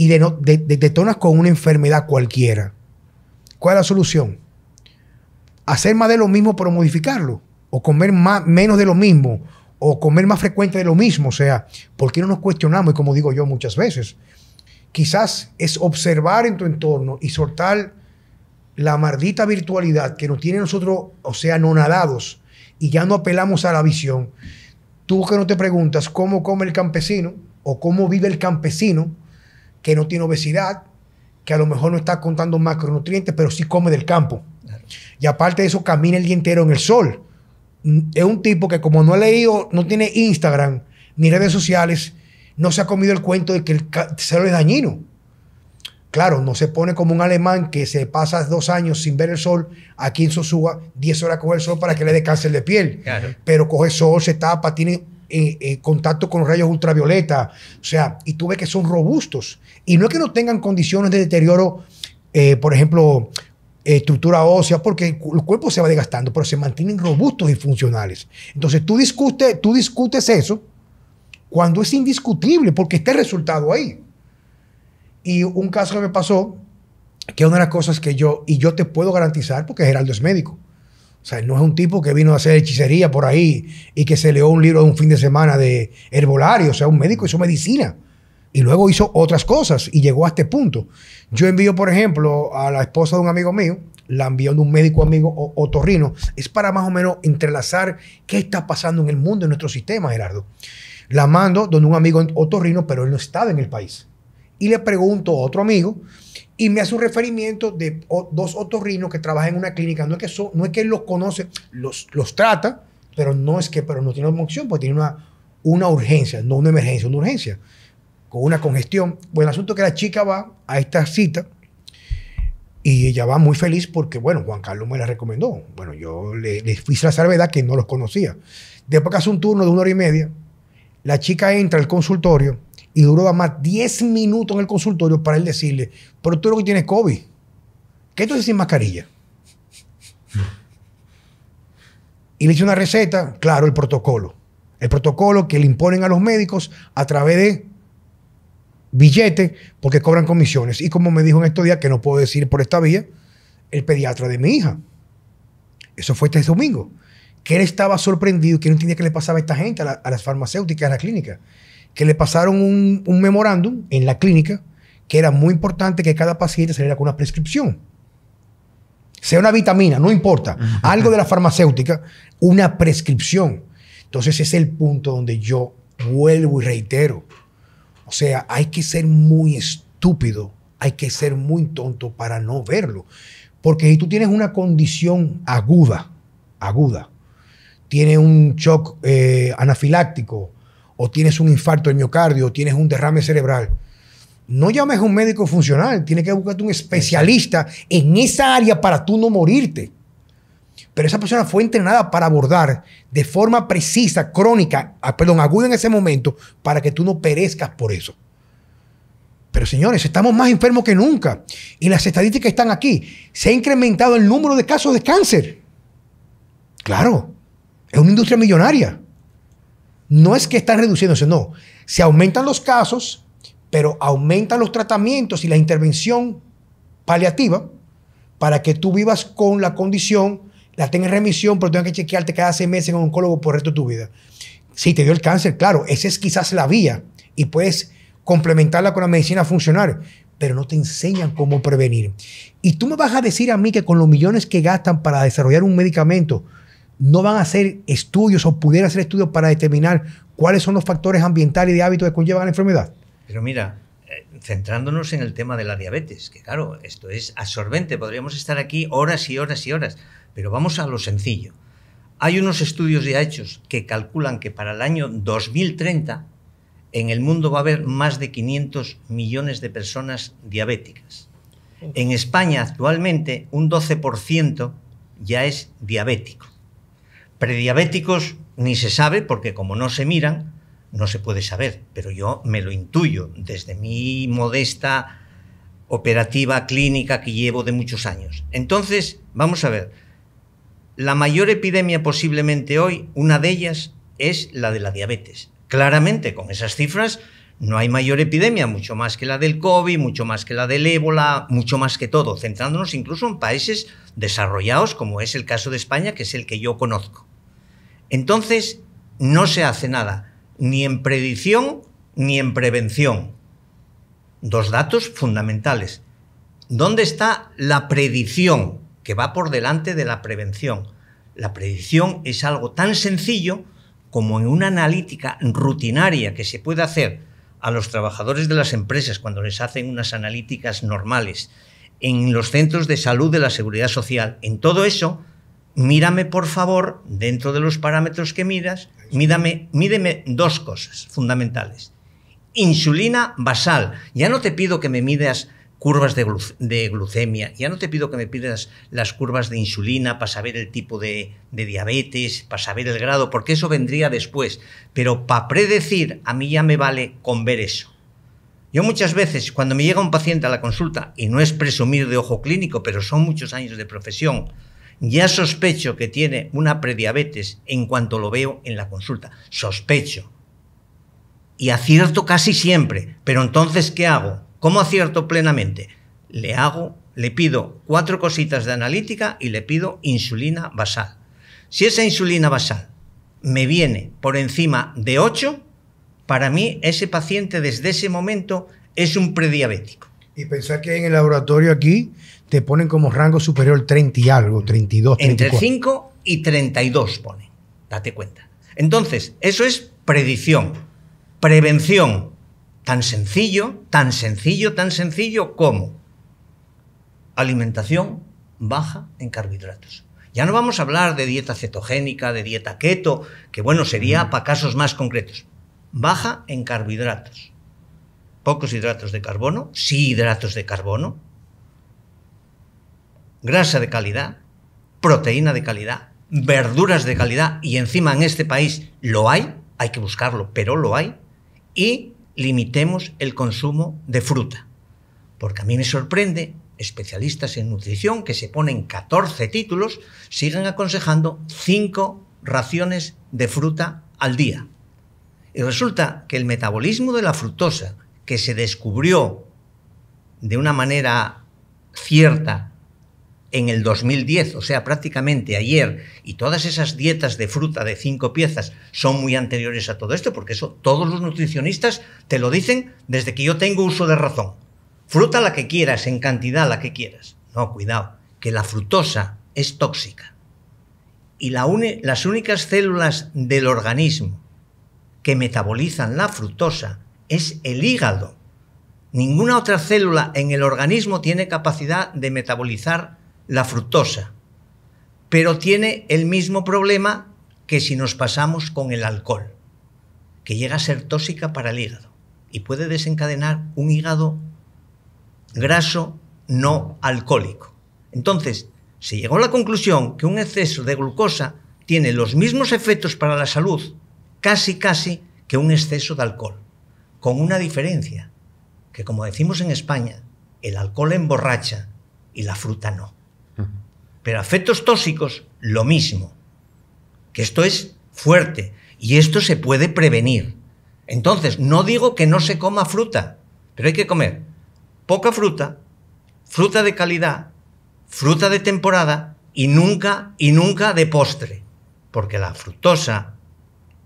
y detonas con una enfermedad cualquiera. ¿Cuál es la solución? Hacer más de lo mismo pero modificarlo. O comer más, menos de lo mismo. O comer más frecuente de lo mismo. O sea, ¿por qué no nos cuestionamos? Y como digo yo muchas veces, quizás es observar en tu entorno y soltar la maldita virtualidad que nos tiene nosotros, o sea, nadados Y ya no apelamos a la visión. Tú que no te preguntas cómo come el campesino o cómo vive el campesino, que no tiene obesidad, que a lo mejor no está contando macronutrientes, pero sí come del campo. Y aparte de eso, camina el día entero en el sol. Mm, es un tipo que como no ha leído, no tiene Instagram ni redes sociales, no se ha comido el cuento de que el celo es dañino. Claro, no se pone como un alemán que se pasa dos años sin ver el sol aquí en Sosúa, 10 horas coge el sol para que le dé cáncer de piel. Pero coge sol, se tapa, tiene eh, eh, contacto con rayos ultravioleta, o sea, y tú ves que son robustos. Y no es que no tengan condiciones de deterioro, eh, por ejemplo, estructura ósea, porque el cuerpo se va desgastando, pero se mantienen robustos y funcionales. Entonces tú, discutes tú discutes eso cuando es indiscutible, porque está el resultado ahí. Y un caso que me pasó, que es una de las cosas que yo, y yo te puedo garantizar, porque Geraldo es médico, o sea, no es un tipo que vino a hacer hechicería por ahí y que se leó un libro de un fin de semana de herbolario. O sea, un médico hizo medicina y luego hizo otras cosas y llegó a este punto. Yo envío, por ejemplo, a la esposa de un amigo mío, la envío a un médico amigo otorrino. Es para más o menos entrelazar qué está pasando en el mundo, en nuestro sistema, Gerardo. La mando donde un amigo otorrino, pero él no estaba en el país. Y le pregunto a otro amigo y me hace un referimiento de dos otorrinos que trabajan en una clínica. No es que, no es que él los conoce, los, los trata, pero no es que pero no tiene moción, porque tiene una, una urgencia, no una emergencia, una urgencia, con una congestión. Bueno, el asunto es que la chica va a esta cita y ella va muy feliz porque, bueno, Juan Carlos me la recomendó. Bueno, yo le, le hice la salvedad que no los conocía. Después que hace un turno de una hora y media, la chica entra al consultorio y duró más 10 minutos en el consultorio para él decirle, pero tú lo que tienes COVID. ¿Qué tú haces sin mascarilla? Y le hice una receta, claro, el protocolo. El protocolo que le imponen a los médicos a través de billetes porque cobran comisiones. Y como me dijo en estos días, que no puedo decir por esta vía, el pediatra de mi hija. Eso fue este domingo. Que él estaba sorprendido que no entendía qué le pasaba a esta gente, a, a las farmacéuticas, a la clínica que le pasaron un, memorándum en la clínica que era muy importante que cada paciente saliera con una prescripción. Sea una vitamina, no importa, algo de la farmacéutica, una prescripción. Entonces es el punto donde yo vuelvo y reitero. O sea, hay que ser muy estúpido, hay que ser muy tonto para no verlo. Porque si tú tienes una condición aguda, aguda, tiene un shock eh, anafiláctico, o tienes un infarto de miocardio, o tienes un derrame cerebral, no llames a un médico funcional, tienes que buscarte un especialista en esa área para tú no morirte. Pero esa persona fue entrenada para abordar de forma precisa, crónica, ah, perdón, aguda en ese momento, para que tú no perezcas por eso. Pero señores, estamos más enfermos que nunca. Y las estadísticas están aquí. Se ha incrementado el número de casos de cáncer. Claro, es una industria millonaria. No es que están reduciéndose, no. Se aumentan los casos, pero aumentan los tratamientos y la intervención paliativa para que tú vivas con la condición, la tengas remisión, pero tengas que chequearte cada seis meses con un oncólogo por el resto de tu vida. Si te dio el cáncer, claro, esa es quizás la vía y puedes complementarla con la medicina funcional, pero no te enseñan cómo prevenir. Y tú me vas a decir a mí que con los millones que gastan para desarrollar un medicamento, no van a hacer estudios o pudieran hacer estudios para determinar cuáles son los factores ambientales y de hábitos que conllevan la enfermedad. Pero mira, eh, centrándonos en el tema de la diabetes, que claro, esto es absorbente, podríamos estar aquí horas y horas y horas, pero vamos a lo sencillo. Hay unos estudios ya hechos que calculan que para el año 2030 en el mundo va a haber más de 500 millones de personas diabéticas. En España actualmente un 12% ya es diabético. Prediabéticos ni se sabe porque como no se miran, no se puede saber, pero yo me lo intuyo desde mi modesta operativa clínica que llevo de muchos años. Entonces, vamos a ver, la mayor epidemia posiblemente hoy, una de ellas es la de la diabetes. Claramente, con esas cifras, no hay mayor epidemia, mucho más que la del COVID, mucho más que la del ébola, mucho más que todo, centrándonos incluso en países desarrollados, como es el caso de España, que es el que yo conozco. Entonces, no se hace nada, ni en predicción ni en prevención. Dos datos fundamentales. ¿Dónde está la predicción que va por delante de la prevención? La predicción es algo tan sencillo como en una analítica rutinaria que se puede hacer a los trabajadores de las empresas cuando les hacen unas analíticas normales, en los centros de salud de la seguridad social, en todo eso mírame por favor, dentro de los parámetros que miras, mírame, mídeme dos cosas fundamentales. Insulina basal. Ya no te pido que me midas curvas de, glucemia, ya no te pido que me pidas las curvas de insulina para saber el tipo de, de diabetes, para saber el grado, porque eso vendría después. Pero para predecir, a mí ya me vale con ver eso. Yo muchas veces, cuando me llega un paciente a la consulta, y no es presumir de ojo clínico, pero son muchos años de profesión, ya sospecho que tiene una prediabetes en cuanto lo veo en la consulta. Sospecho. Y acierto casi siempre. Pero entonces, ¿qué hago? ¿Cómo acierto plenamente? Le hago, le pido cuatro cositas de analítica y le pido insulina basal. Si esa insulina basal me viene por encima de 8, para mí ese paciente desde ese momento es un prediabético. Y pensar que en el laboratorio aquí te ponen como rango superior 30 y algo, 32, 34. Entre 5 y 32 ponen, date cuenta. Entonces, eso es predicción, prevención. Tan sencillo, tan sencillo, tan sencillo como alimentación baja en carbohidratos. Ya no vamos a hablar de dieta cetogénica, de dieta keto, que bueno, sería para casos más concretos. Baja en carbohidratos. Pocos hidratos de carbono, sí hidratos de carbono, grasa de calidad, proteína de calidad, verduras de calidad, y encima en este país lo hay, hay que buscarlo, pero lo hay, y limitemos el consumo de fruta. Porque a mí me sorprende especialistas en nutrición que se ponen 14 títulos, siguen aconsejando 5 raciones de fruta al día. Y resulta que el metabolismo de la fructosa, que se descubrió de una manera cierta en el 2010, o sea, prácticamente ayer, y todas esas dietas de fruta de cinco piezas son muy anteriores a todo esto, porque eso todos los nutricionistas te lo dicen desde que yo tengo uso de razón. Fruta la que quieras, en cantidad la que quieras. No, cuidado, que la frutosa es tóxica. Y las únicas células del organismo que metabolizan la fructosa es el hígado. Ninguna otra célula en el organismo tiene capacidad de metabolizar la fructosa, pero tiene el mismo problema que si nos pasamos con el alcohol, que llega a ser tóxica para el hígado y puede desencadenar un hígado graso no alcohólico. Entonces, se llegó a la conclusión que un exceso de glucosa tiene los mismos efectos para la salud, casi casi, que un exceso de alcohol, con una diferencia, que como decimos en España, el alcohol emborracha y la fruta no. Pero afectos tóxicos, lo mismo. Que esto es fuerte y esto se puede prevenir. Entonces, no digo que no se coma fruta, pero hay que comer poca fruta, fruta de calidad, fruta de temporada y nunca, y nunca de postre. Porque la fructosa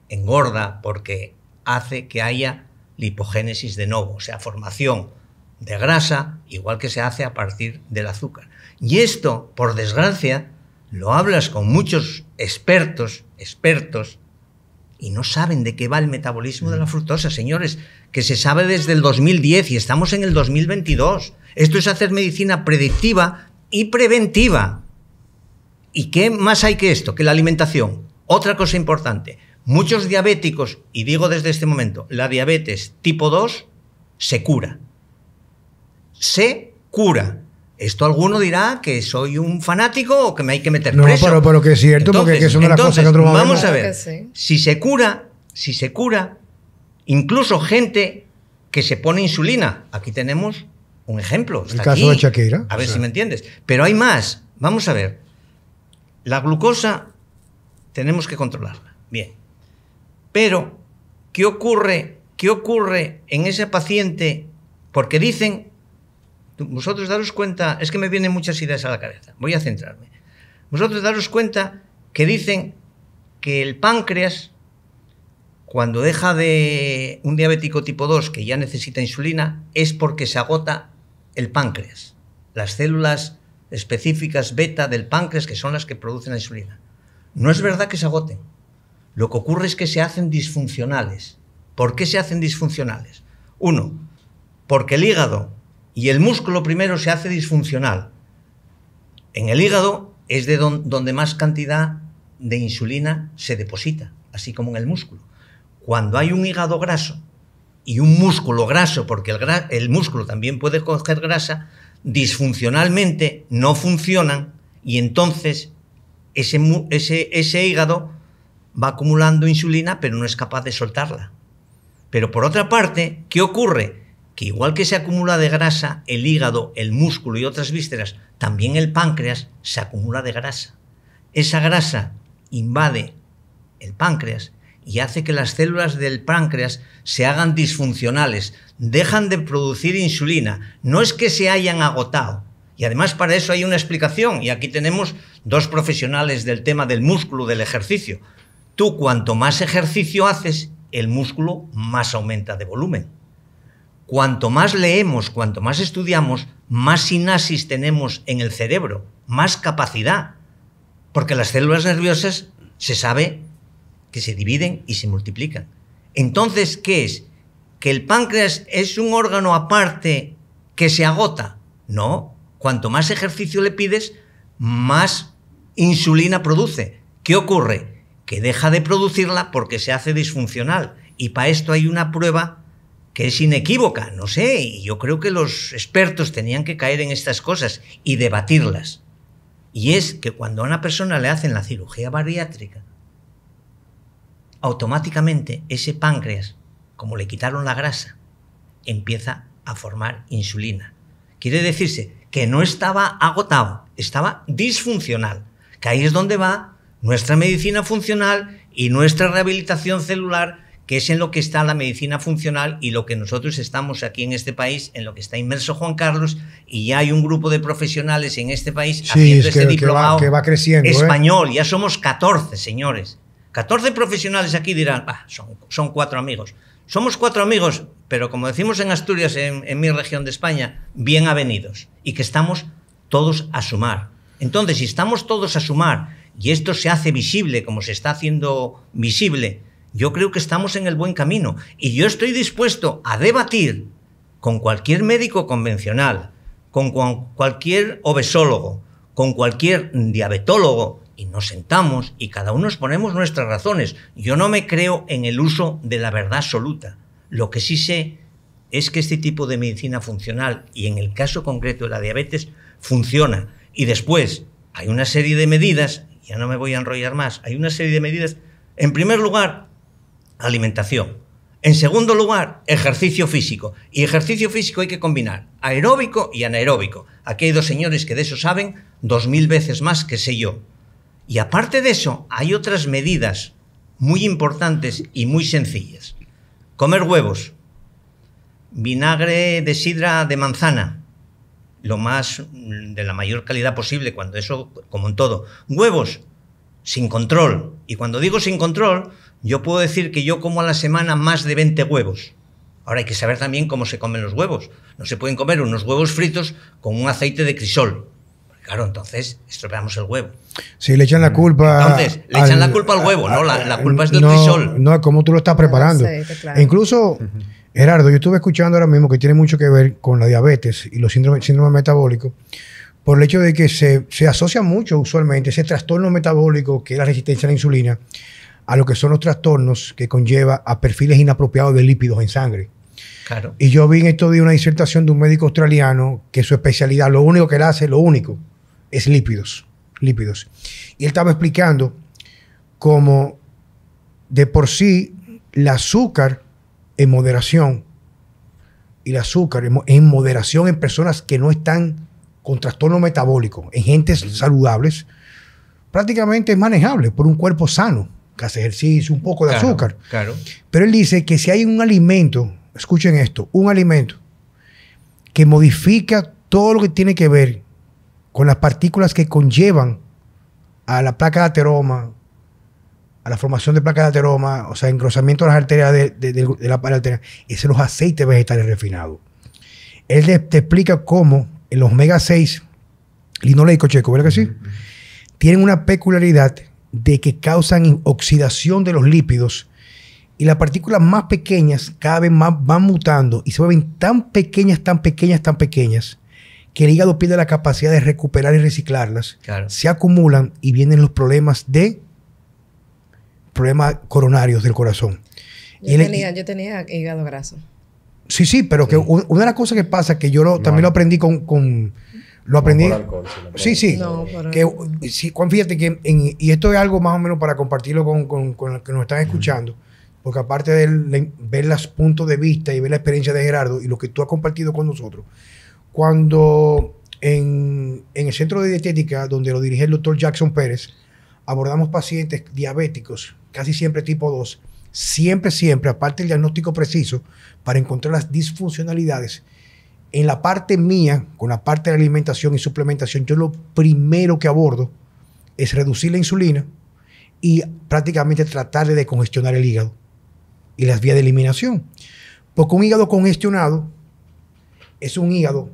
engorda, porque hace que haya lipogénesis de nuevo, o sea, formación de grasa, igual que se hace a partir del azúcar. Y esto, por desgracia, lo hablas con muchos expertos, expertos, y no saben de qué va el metabolismo de la mm. fructosa, señores, que se sabe desde el 2010 y estamos en el 2022. Esto es hacer medicina predictiva y preventiva. ¿Y qué más hay que esto? Que la alimentación. Otra cosa importante, muchos diabéticos, y digo desde este momento, la diabetes tipo 2 se cura. Se cura. Esto alguno dirá que soy un fanático o que me hay que meter no, No, pero, que es cierto, porque es una de las cosas que otro Vamos a ver, si se cura, si se cura, incluso gente que se pone insulina. Aquí tenemos un ejemplo. El caso de Chaqueira. A ver si me entiendes. Pero hay más. Vamos a ver. La glucosa tenemos que controlarla. Bien. Pero, ¿qué ocurre, qué ocurre en ese paciente? Porque dicen vosotros daros cuenta, es que me vienen muchas ideas a la cabeza, voy a centrarme. Vosotros daros cuenta que dicen que el páncreas, cuando deja de un diabético tipo 2 que ya necesita insulina, es porque se agota el páncreas, las células específicas beta del páncreas que son las que producen la insulina. No es verdad que se agoten. Lo que ocurre es que se hacen disfuncionales. ¿Por qué se hacen disfuncionales? Uno, porque el hígado y el músculo primero se hace disfuncional. En el hígado es de donde más cantidad de insulina se deposita, así como en el músculo. Cuando hay un hígado graso y un músculo graso, porque el, músculo también puede coger grasa, disfuncionalmente no funcionan y entonces ese hígado va acumulando insulina pero no es capaz de soltarla. Pero por otra parte, ¿qué ocurre? que igual que se acumula de grasa, el hígado, el músculo y otras vísceras, también el páncreas se acumula de grasa. Esa grasa invade el páncreas y hace que las células del páncreas se hagan disfuncionales, dejan de producir insulina. No es que se hayan agotado. Y además para eso hay una explicación. Y aquí tenemos dos profesionales del tema del músculo, del ejercicio. Tú cuanto más ejercicio haces, el músculo más aumenta de volumen cuanto más leemos, cuanto más estudiamos, más sinasis tenemos en el cerebro, más capacidad. Porque las células nerviosas se sabe que se dividen y se multiplican. Entonces, ¿qué es? ¿Que el páncreas es un órgano aparte que se agota? No. Cuanto más ejercicio le pides, más insulina produce. ¿Qué ocurre? Que deja de producirla porque se hace disfuncional. Y para esto hay una prueba que es inequívoca, no sé, y yo creo que los expertos tenían que caer en estas cosas y debatirlas. Y es que cuando a una persona le hacen la cirugía bariátrica, automáticamente ese páncreas, como le quitaron la grasa, empieza a formar insulina. Quiere decirse que no estaba agotado, estaba disfuncional, que ahí es donde va nuestra medicina funcional y nuestra rehabilitación celular que es en lo que está la medicina funcional y lo que nosotros estamos aquí en este país, en lo que está inmerso Juan Carlos, y ya hay un grupo de profesionales en este país haciendo este que, este diplomado va, creciendo, ¿eh? español. Ya somos 14, señores. 14 profesionales aquí dirán, ah, son, cuatro amigos. Somos cuatro amigos, pero como decimos en Asturias, en, en mi región de España, bien avenidos y que estamos todos a sumar. Entonces, si estamos todos a sumar y esto se hace visible como se está haciendo visible, yo creo que estamos en el buen camino y yo estoy dispuesto a debatir con cualquier médico convencional, con cualquier obesólogo, con cualquier diabetólogo y nos sentamos y cada uno nos ponemos nuestras razones. Yo no me creo en el uso de la verdad absoluta. Lo que sí sé es que este tipo de medicina funcional y en el caso concreto de la diabetes funciona. Y después hay una serie de medidas, ya no me voy a enrollar más, hay una serie de medidas. En primer lugar, alimentación. En segundo lugar, ejercicio físico. Y ejercicio físico hay que combinar aeróbico y anaeróbico. Aquí hay dos señores que de eso saben dos mil veces más que sé yo. Y aparte de eso, hay otras medidas muy importantes y muy sencillas. Comer huevos, vinagre de sidra de manzana, lo más mm, de la mayor calidad posible, cuando eso, como en todo. Huevos, sin control. Y cuando digo sin control, yo puedo decir que yo como a la semana más de 20 huevos. Ahora hay que saber también cómo se comen los huevos. No se pueden comer unos huevos fritos con un aceite de crisol. Claro, entonces estropeamos el huevo. Sí, le echan la mm. culpa. Entonces, le echan la culpa al huevo, ¿no? La, culpa es del no, crisol. No, como tú lo estás preparando. incluso, Gerardo, yo estuve escuchando ahora mismo que tiene mucho que ver con la diabetes y los síndromes, metabólicos por el hecho de que se, se asocia mucho usualmente ese trastorno metabólico que es la resistencia a la insulina a lo que son los trastornos que conlleva a perfiles inapropiados de lípidos en sangre. Y yo vi en esto una disertación de un médico australiano que su especialidad, lo único que él hace, lo único, es lípidos. lípidos. Y él estaba explicando cómo de por sí el azúcar en moderación y el azúcar en moderación en personas que no están con trastorno metabólico, en gentes saludables, prácticamente es manejable por un cuerpo sano que hace ejercicio, un poco de azúcar. Claro. Pero él dice que si hay un alimento, escuchen esto, un alimento que modifica todo lo que tiene que ver con las partículas que conllevan a la placa de ateroma, a la formación de placa de ateroma, o sea, engrosamiento de las arterias de, la arteria, es los aceites vegetales refinados. Él te, explica cómo en los omega 6 linoleico checo, ¿verdad que sí? Tienen una peculiaridad de que causan oxidación de los lípidos y las partículas más pequeñas cada vez más van mutando y se vuelven tan pequeñas, tan pequeñas, tan pequeñas que el hígado pierde la capacidad de recuperar y reciclarlas. Se acumulan y vienen los problemas de problemas coronarios del corazón. Yo, tenía, yo tenía, hígado graso. Sí, sí, pero que una de las cosas que pasa, que yo también lo aprendí con lo aprendí. sí, sí. sí, fíjate que, y esto es algo más o menos para compartirlo con, con, los que nos están escuchando, porque aparte de ver los puntos de vista y ver la experiencia de Gerardo y lo que tú has compartido con nosotros, cuando en, en el centro de dietética, donde lo dirige el doctor Jackson Pérez, abordamos pacientes diabéticos, casi siempre tipo 2, siempre, siempre, aparte del diagnóstico preciso, para encontrar las disfuncionalidades en la parte mía, con la parte de alimentación y suplementación, yo lo primero que abordo es reducir la insulina y prácticamente tratar de congestionar el hígado y las vías de eliminación. Porque un hígado congestionado es un hígado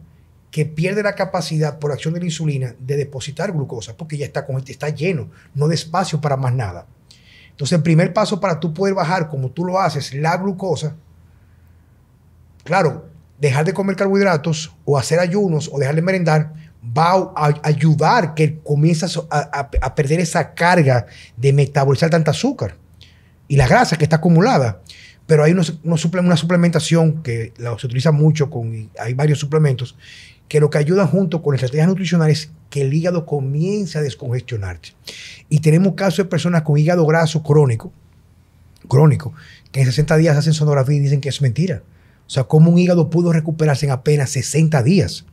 que pierde la capacidad por acción de la insulina de depositar glucosa, porque ya está, está lleno, no de espacio para más nada. Entonces, el primer paso para tú poder bajar, como tú lo haces, la glucosa, claro, dejar de comer carbohidratos o hacer ayunos o dejar de merendar va a ayudar que comienzas a, perder esa carga de metabolizar tanta azúcar y la grasa que está acumulada. Pero hay una suplementación que la, se utiliza mucho, con, hay varios suplementos, que lo que ayudan junto con estrategias nutricionales que el hígado comience a descongestionarse. Y tenemos casos de personas con hígado graso crónico, crónico, que en 60 días hacen sonografía y dicen que es mentira. O sea, cómo un hígado pudo recuperarse en apenas 60 días.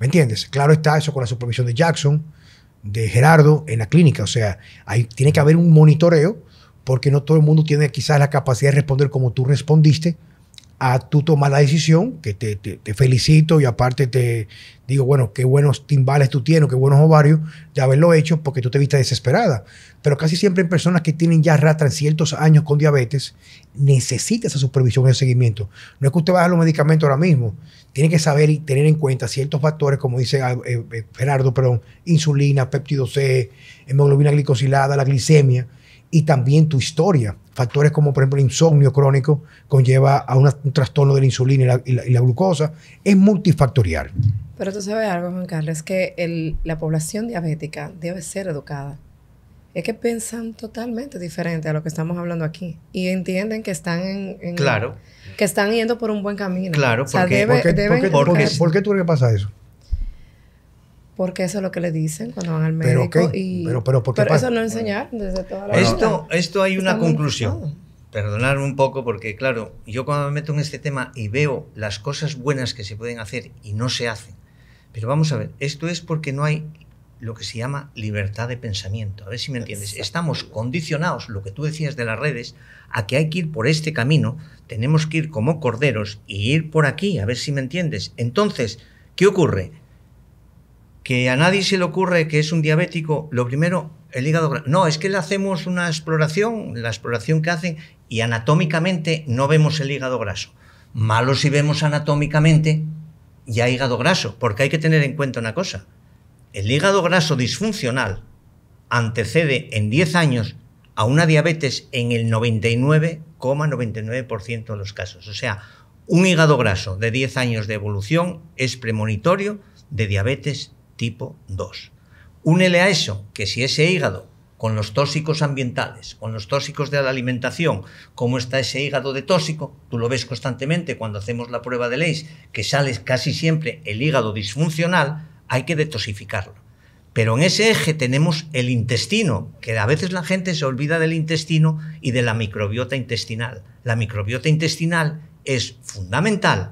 ¿Me entiendes? Claro está eso con la supervisión de Jackson, de Gerardo en la clínica. O sea, ahí tiene que haber un monitoreo porque no todo el mundo tiene quizás la capacidad de responder como tú respondiste a tu tomar la decisión, que te, te, felicito y aparte te digo, bueno, qué buenos timbales tú tienes, qué buenos ovarios de haberlo hecho porque tú te viste desesperada pero casi siempre en personas que tienen ya rata en ciertos años con diabetes, necesita esa supervisión, y ese seguimiento. No es que usted baje los medicamentos ahora mismo, tiene que saber y tener en cuenta ciertos factores, como dice ah, eh, eh, Gerardo, perdón, insulina, péptido C, hemoglobina glicosilada, la glicemia, y también tu historia. Factores como, por ejemplo, el insomnio crónico conlleva a un trastorno de la insulina y la, glucosa. Es multifactorial. Pero tú sabes algo, Juan Carlos, que la población diabética debe ser educada es que piensan totalmente diferente a lo que estamos hablando aquí y entienden que están en, claro que están yendo por un buen camino claro porque, ¿por qué tú pasa eso? Porque eso es lo que le dicen cuando van al médico y pero, eso no enseñar desde toda la esto esto hay una conclusión perdonarme un poco porque claro yo cuando me meto en este tema y veo las cosas buenas que se pueden hacer y no se hacen pero vamos a ver esto es porque no hay lo que se llama libertad de pensamiento. A ver si me entiendes. Estamos condicionados, lo que tú decías de las redes, a que hay que ir por este camino, tenemos que ir como corderos y ir por aquí, a ver si me entiendes. Entonces, ¿qué ocurre? Que a nadie se le ocurre que es un diabético, lo primero, el hígado... No, es que le hacemos una exploración, la exploración que hacen, y anatómicamente no vemos el hígado graso. Malo si vemos anatómicamente ya hígado graso, porque hay que tener en cuenta una cosa, el hígado graso disfuncional antecede en 10 años a una diabetes en el 99,99% de los casos. O sea, un hígado graso de 10 años de evolución es premonitorio de diabetes tipo 2. Únele a eso que si ese hígado, con los tóxicos ambientales, con los tóxicos de la alimentación, cómo está ese hígado de tóxico, tú lo ves constantemente cuando hacemos la prueba de Leis, que sale casi siempre el hígado disfuncional, hay que detoxificarlo. Pero en ese eje tenemos el intestino, que a veces la gente se olvida del intestino y de la microbiota intestinal. La microbiota intestinal es fundamental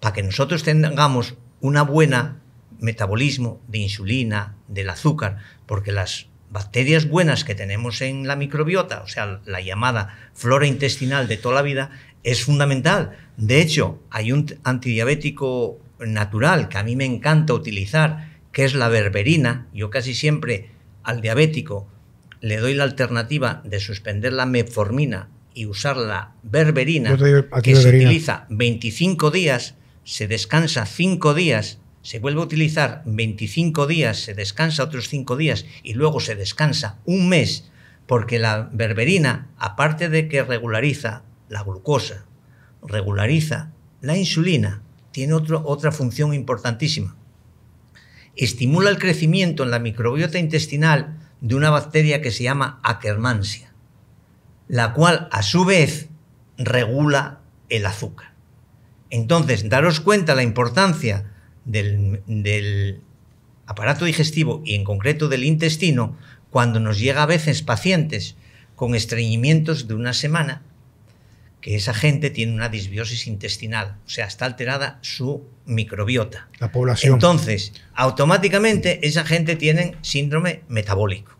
para que nosotros tengamos una buena metabolismo de insulina, del azúcar, porque las bacterias buenas que tenemos en la microbiota, o sea, la llamada flora intestinal de toda la vida, es fundamental. De hecho, hay un antidiabético natural que a mí me encanta utilizar, que es la berberina, yo casi siempre al diabético le doy la alternativa de suspender la meformina y usar la berberina, que se utiliza 25 días, se descansa 5 días, se vuelve a utilizar 25 días, se descansa otros 5 días y luego se descansa un mes, porque la berberina, aparte de que regulariza la glucosa, regulariza la insulina, tiene otra función importantísima. Estimula el crecimiento en la microbiota intestinal de una bacteria que se llama Akkermansia, la cual a su vez regula el azúcar. Entonces, daros cuenta la importancia del aparato digestivo y en concreto del intestino cuando nos llega a veces pacientes con estreñimientos de una semana que esa gente tiene una disbiosis intestinal, o sea, está alterada su microbiota. La población. Entonces, automáticamente esa gente tiene síndrome metabólico.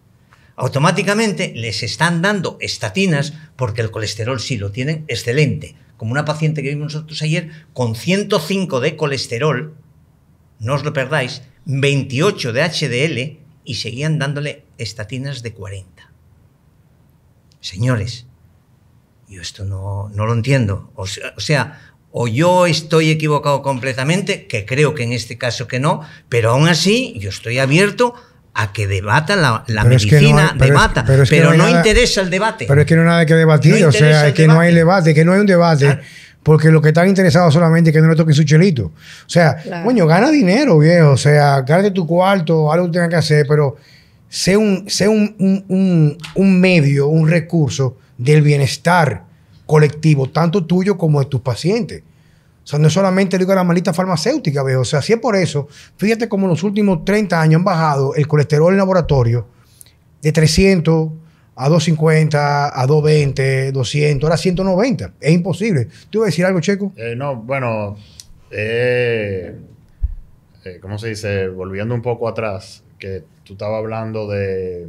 Automáticamente les están dando estatinas porque el colesterol sí lo tienen excelente. Como una paciente que vimos nosotros ayer con 105 de colesterol, no os lo perdáis, 28 de HDL y seguían dándole estatinas de 40. Señores, yo esto no, lo entiendo. O sea, o yo estoy equivocado completamente, que creo que en este caso que no, pero aún así yo estoy abierto a que debata la, la medicina, debata, pero, no, interesa el debate. Pero es que no hay nada que debatir, o sea, es que no hay debate, que no hay un debate. Porque lo que están interesados solamente es que no le toquen su chelito. O sea, coño, gana dinero, viejo. O sea, gánate tu cuarto, algo tenga que hacer, pero sé un, un medio, un recurso del bienestar colectivo, tanto tuyo como de tus pacientes. O sea, no es solamente digo la malita farmacéutica, veo. O sea, si es por eso, fíjate cómo en los últimos 30 años han bajado el colesterol en laboratorio de 300 a 250, a 220, 200, ahora 190. Es imposible. ¿Tú ibas a decir algo, Checo? Eh, no, bueno, eh, eh, ¿cómo se dice? Volviendo un poco atrás, que tú estabas hablando de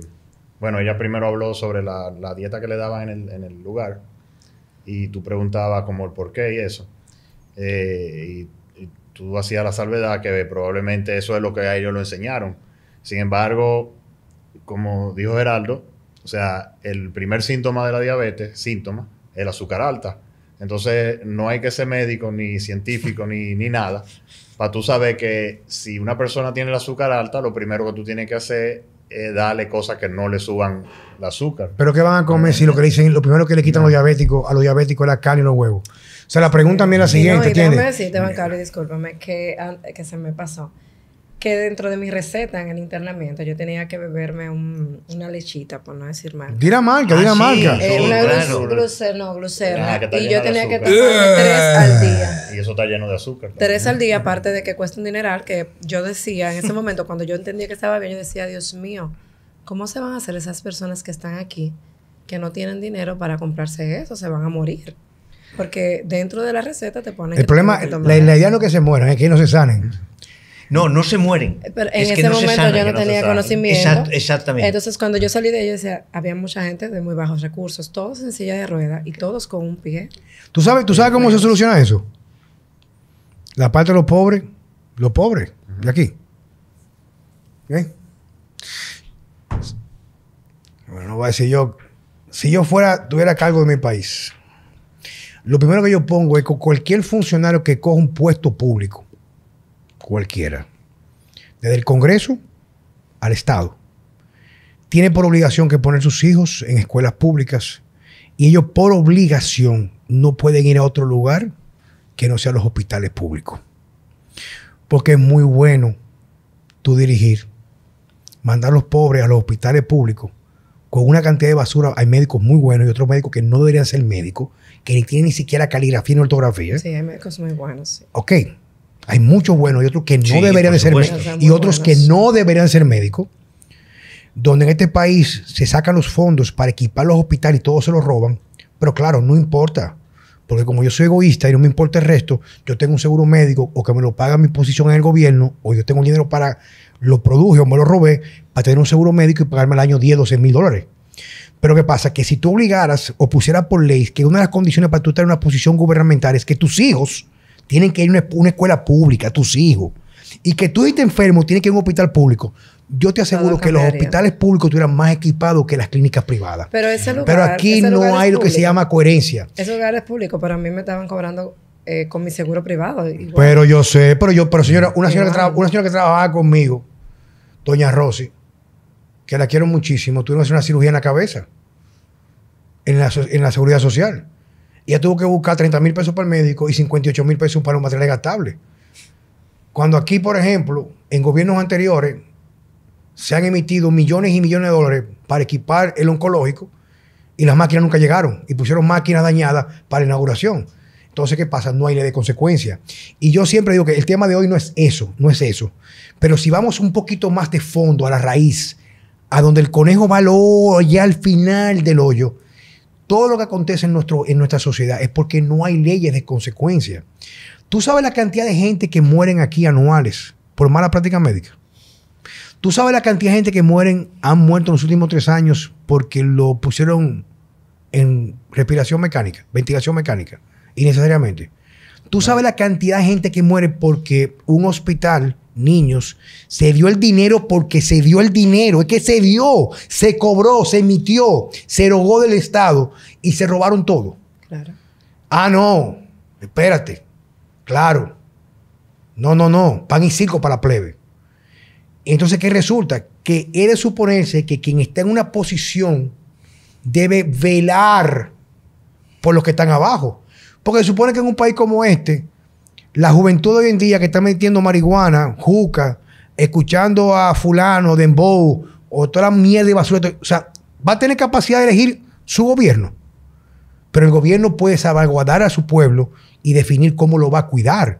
bueno, ella primero habló sobre la, dieta que le daban en el, lugar y tú preguntabas como el por qué y eso. Eh, y, tú hacías la salvedad que probablemente eso es lo que a ellos lo enseñaron. Sin embargo, como dijo Geraldo, o sea, el primer síntoma de la diabetes, síntoma, es el azúcar alta. Entonces, no hay que ser médico, ni científico, ni, ni nada, para tú saber que si una persona tiene el azúcar alta, lo primero que tú tienes que hacer eh, darle cosas que no le suban el azúcar. Pero ¿qué van a comer si lo que le dicen, lo primero que le quitan los diabéticos, a los diabéticos es la carne y los huevos? O sea, la pregunta mí es la siguiente. No, y déjame decirte, Bancario, discúlpame, que, ah, que se me pasó que dentro de mi receta en el internamiento yo tenía que beberme una lechita, por no decir mal Dira marca, marca. una no, glucera. Ah, y yo tenía que tomar tres al ah. día. Y eso está lleno de azúcar. Tres al día, aparte de que cuesta un dineral, que yo decía en ese momento, cuando yo entendía que estaba bien, yo decía, Dios mío, ¿cómo se van a hacer esas personas que están aquí, que no tienen dinero para comprarse eso? Se van a morir. Porque dentro de la receta te ponen... El problema, la, la idea no es que se mueran, es que no se sanen. No, no se mueren. Eh, pero en ese momento yo no, tenía conocimiento. exactamente. Entonces, cuando yo salí de ellos, había mucha gente de muy bajos recursos, todos en silla de rueda y todos con un pie. ¿Tú sabes, tú sabes cómo se pues. soluciona eso? La parte de los pobres, los pobres, de aquí. ¿Eh? Bueno, no voy a decir yo. Si yo fuera, tuviera cargo de mi país, lo primero que yo pongo es que cualquier funcionario que coja un puesto público, cualquiera, desde el Congreso al Estado, tiene por obligación que poner sus hijos en escuelas públicas y ellos por obligación no pueden ir a otro lugar que no sea los hospitales públicos. Porque es muy bueno tú dirigir, mandar a los pobres a los hospitales públicos con una cantidad de basura. Hay médicos muy buenos y otros médicos que no deberían ser médicos, que ni tienen ni siquiera caligrafía ni ortografía. Sí, hay médicos muy buenos. Ok, hay muchos buenos y otros que no deberían ser médicos. Y otros que no deberían ser médicos. Donde en este país se sacan los fondos para equipar los hospitales y todos se los roban. Pero claro, no importa. Porque como yo soy egoísta y no me importa el resto, yo tengo un seguro médico o que me lo paga mi posición en el gobierno, o yo tengo dinero para lo produjo o me lo robé, para tener un seguro médico y pagarme al año 10, 12 mil dólares. Pero ¿qué pasa? Que si tú obligaras o pusieras por ley que una de las condiciones para tú estar en una posición gubernamental es que tus hijos tienen que ir a una, escuela pública, tus hijos. Y que tú estés enfermo, tienes que ir a un hospital público. Yo te aseguro que los hospitales públicos tuvieran más equipados que las clínicas privadas. Pero, aquí no hay lo que se llama coherencia. Esos lugares públicos, para mí me estaban cobrando eh, con mi seguro privado. Pero yo sé, pero yo, pero señora, una señora, que una trabajaba conmigo, doña Rosy, que la quiero muchísimo, hacer una cirugía en la cabeza, en la, en la seguridad social ya tuvo que buscar 30 mil pesos para el médico y 58 mil pesos para un material gastable. Cuando aquí, por ejemplo, en gobiernos anteriores se han emitido millones y millones de dólares para equipar el oncológico y las máquinas nunca llegaron y pusieron máquinas dañadas para inauguración. Entonces, ¿qué pasa? No hay ley de consecuencia. Y yo siempre digo que el tema de hoy no es eso, no es eso. Pero si vamos un poquito más de fondo, a la raíz, a donde el conejo va al hoyo, allá al final del hoyo, todo lo que acontece en, nuestro, en nuestra sociedad es porque no hay leyes de consecuencia. Tú sabes la cantidad de gente que mueren aquí anuales por mala práctica médica. Tú sabes la cantidad de gente que mueren, han muerto en los últimos tres años porque lo pusieron en respiración mecánica, ventilación mecánica, innecesariamente. Tú sabes la cantidad de gente que muere porque un hospital niños. Se dio el dinero porque se dio el dinero. Es que se dio, se cobró, se emitió, se rogó del Estado y se robaron todo. Ah, no, espérate. Claro. No, no, no. Pan y circo para plebe. Entonces, ¿qué resulta? Que de suponerse que quien está en una posición debe velar por los que están abajo. Porque se supone que en un país como este, la juventud hoy en día que está metiendo marihuana, juca, escuchando a fulano, dembow, o toda la mierda y basura. O sea, va a tener capacidad de elegir su gobierno. Pero el gobierno puede salvaguardar a su pueblo y definir cómo lo va a cuidar.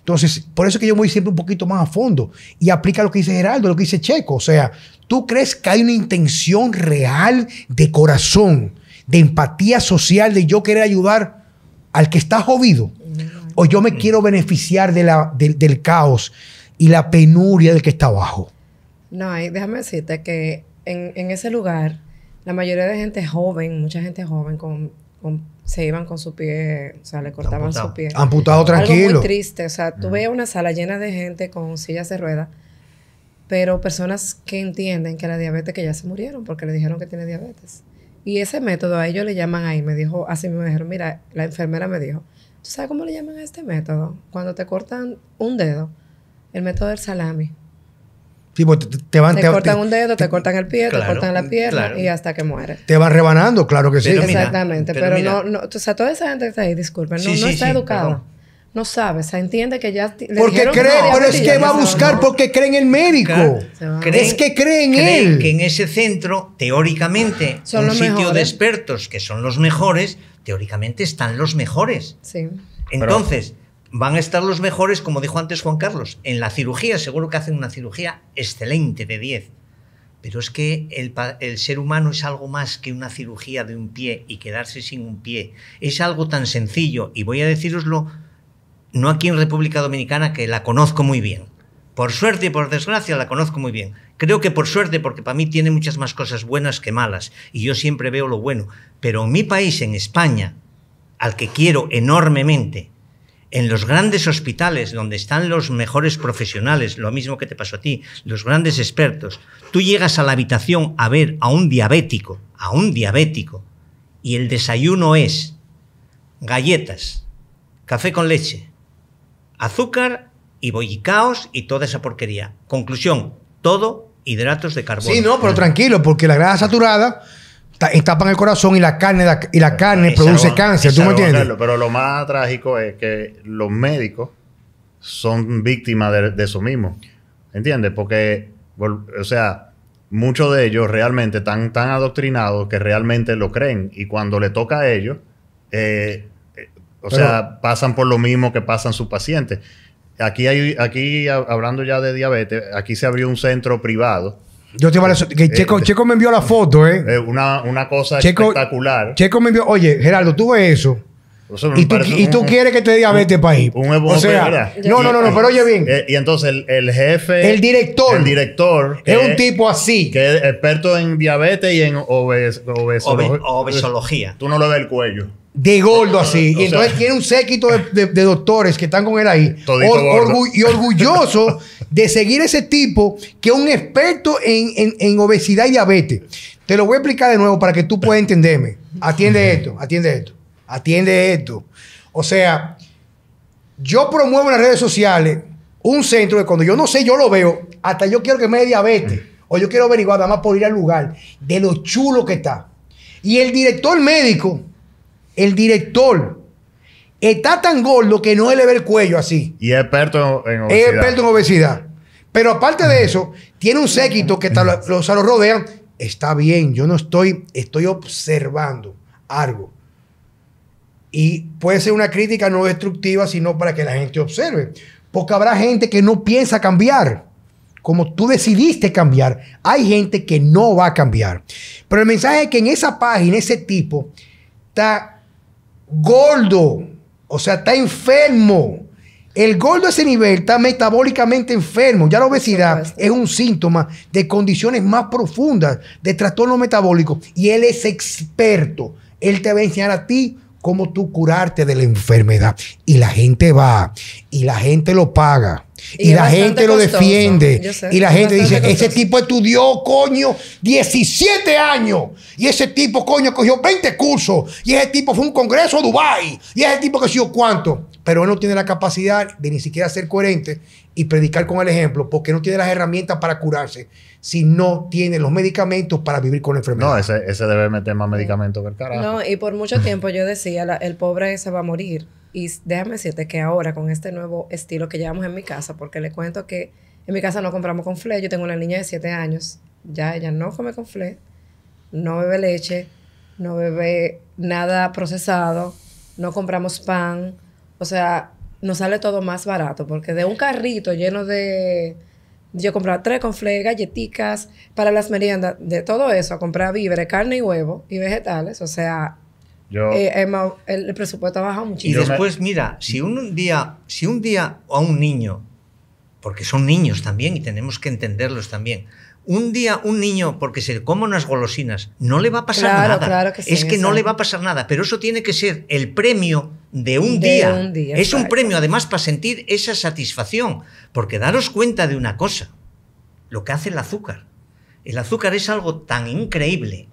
Entonces, por eso es que yo voy siempre un poquito más a fondo y aplica lo que dice Geraldo, lo que dice Checo. O sea, ¿tú crees que hay una intención real de corazón, de empatía social, de yo querer ayudar al que está jodido? o yo me mm. quiero beneficiar de del caos y la penuria del que está abajo. No, déjame decirte que en, en, ese lugar, la mayoría de gente joven, mucha gente joven, con, se iban con su pie, o sea, le cortaban su pie. Amputado tranquilo. Algo muy triste, o sea, tú mm. veías una sala llena de gente con sillas de ruedas, pero personas que entienden que la diabetes, que ya se murieron porque le dijeron que tiene diabetes. Y ese método a ellos le llaman ahí, me dijo, así me dijeron, mira, la enfermera me dijo, ¿Tú sabes cómo le llaman a este método? Cuando te cortan un dedo, el método del salami. Sí, pues, te, van, te, cortan un dedo, te, cortan el pie, te cortan la pierna y hasta que mueres. Te vas rebanando, claro que sí. Exactamente, pero, no, no, o sea, toda esa gente que está ahí, disculpen, no, no está educada. No sabes, entiende que ya. Le porque cree, pero es que va a buscar porque cree en el médico. es que cree en creen él. que en ese centro, teóricamente, son un sitio de expertos que son los mejores, teóricamente están los mejores. Sí. Entonces, van a estar los mejores, como dijo antes Juan Carlos, en la cirugía, seguro que hacen una cirugía excelente de 10. Pero es que el, el, ser humano es algo más que una cirugía de un pie y quedarse sin un pie. Es algo tan sencillo, y voy a deciroslo no aquí en República Dominicana, que la conozco muy bien. Por suerte y por desgracia la conozco muy bien. Creo que por suerte, porque para mí tiene muchas más cosas buenas que malas, y yo siempre veo lo bueno. Pero en mi país, en España, al que quiero enormemente, en los grandes hospitales donde están los mejores profesionales, lo mismo que te pasó a ti, los grandes expertos, tú llegas a la habitación a ver a un diabético, a un diabético, y el desayuno es galletas, café con leche, azúcar y bollicaos y toda esa porquería. Conclusión, todo hidratos de carbono. Sí, no, pero tranquilo, porque la grasa saturada eh, tapan el corazón y la carne y la carne produce cáncer, ¿tú me entiendes? pero lo más trágico es que los médicos son víctimas de, eso mismo, ¿entiendes? Porque, o sea, muchos de ellos realmente están tan adoctrinados que realmente lo creen y cuando le toca a ellos, eh, o sea, pasan por lo mismo que pasan sus pacientes. Aquí, hay, aquí hablando ya de diabetes, aquí se abrió un centro privado. Yo te eh, Checo, Checo me envió la foto, ¿eh? eh una, una cosa espectacular. Checo me envió, oye, Gerardo, tú ves eso. Y tú, quieres que te diabetes para país. Un o sea, no, no, no, pero oye bien. Eh, y, entonces el, jefe. El director. El director. Es un tipo así. Que es experto en diabetes y en obes, obesología. obesología. Tú no lo ves el cuello de gordo eh, así. Y entonces tiene un séquito de, doctores que están con él ahí. y orgulloso de seguir ese tipo que es un experto en, en, obesidad y diabetes. Te lo voy a explicar de nuevo para que tú puedas entenderme. Atiende esto, atiende esto, atiende esto. O sea, yo promuevo en las redes sociales un centro que cuando yo no sé, yo lo veo, hasta yo quiero que me dé diabetes. O yo quiero averiguar, nada más por ir al lugar, de lo chulo que está. Y el director médico el director está tan gordo que no le eleva el cuello así. Y es experto en, obesidad. Es experto en obesidad. Pero aparte de eso, tiene un séquito que está, los, lo rodean. Está bien, yo no estoy, estoy observando algo. Y puede ser una crítica no destructiva, sino para que la gente observe. Porque habrá gente que no piensa cambiar. Como tú decidiste cambiar, hay gente que no va a cambiar. Pero el mensaje es que en esa página, ese tipo, está gordo, o sea, está enfermo. El gordo a ese nivel está metabólicamente enfermo. Ya la obesidad es un síntoma de condiciones más profundas de trastornos metabólico Y él es experto. Él te va a enseñar a ti cómo tú curarte de la enfermedad. Y la gente va, y la gente lo paga. Y, la gente lo defiende. y la gente dice, ese tipo estudió, coño, 17 años. Y ese tipo, coño, cogió 20 cursos. Y ese tipo fue un congreso a Dubái. Y ese tipo que siguió cuánto. Pero él no tiene la capacidad de ni siquiera ser coherente y predicar con el ejemplo, porque no tiene las herramientas para curarse, si no tiene los medicamentos para vivir con la enfermedad. No, ese, debe meter más medicamentos que carajo. No, y por mucho tiempo yo decía, el pobre se va a morir. Y déjame decirte que ahora con este nuevo estilo que llevamos en mi casa, porque le cuento que en mi casa no compramos con fle, yo tengo una niña de 7 años, ya ella no come con fle, no bebe leche, no bebe nada procesado, no compramos pan, o sea, nos sale todo más barato, porque de un carrito lleno de... Yo compraba tres fle galletitas, para las meriendas, de todo eso, a comprar víveres, carne y huevo y vegetales, o sea, eh, el, presupuesto ha bajado muchísimo. Y después, mira, si un día, si un día a un niño, porque son niños también y tenemos que entenderlos también, un día un niño, porque se come unas golosinas, no le va a pasar nada. es que no le va a pasar nada, pero eso tiene que ser el premio de un, día. Es un premio además para sentir esa satisfacción, porque daros cuenta de una cosa, lo que hace el azúcar. El azúcar es algo tan increíble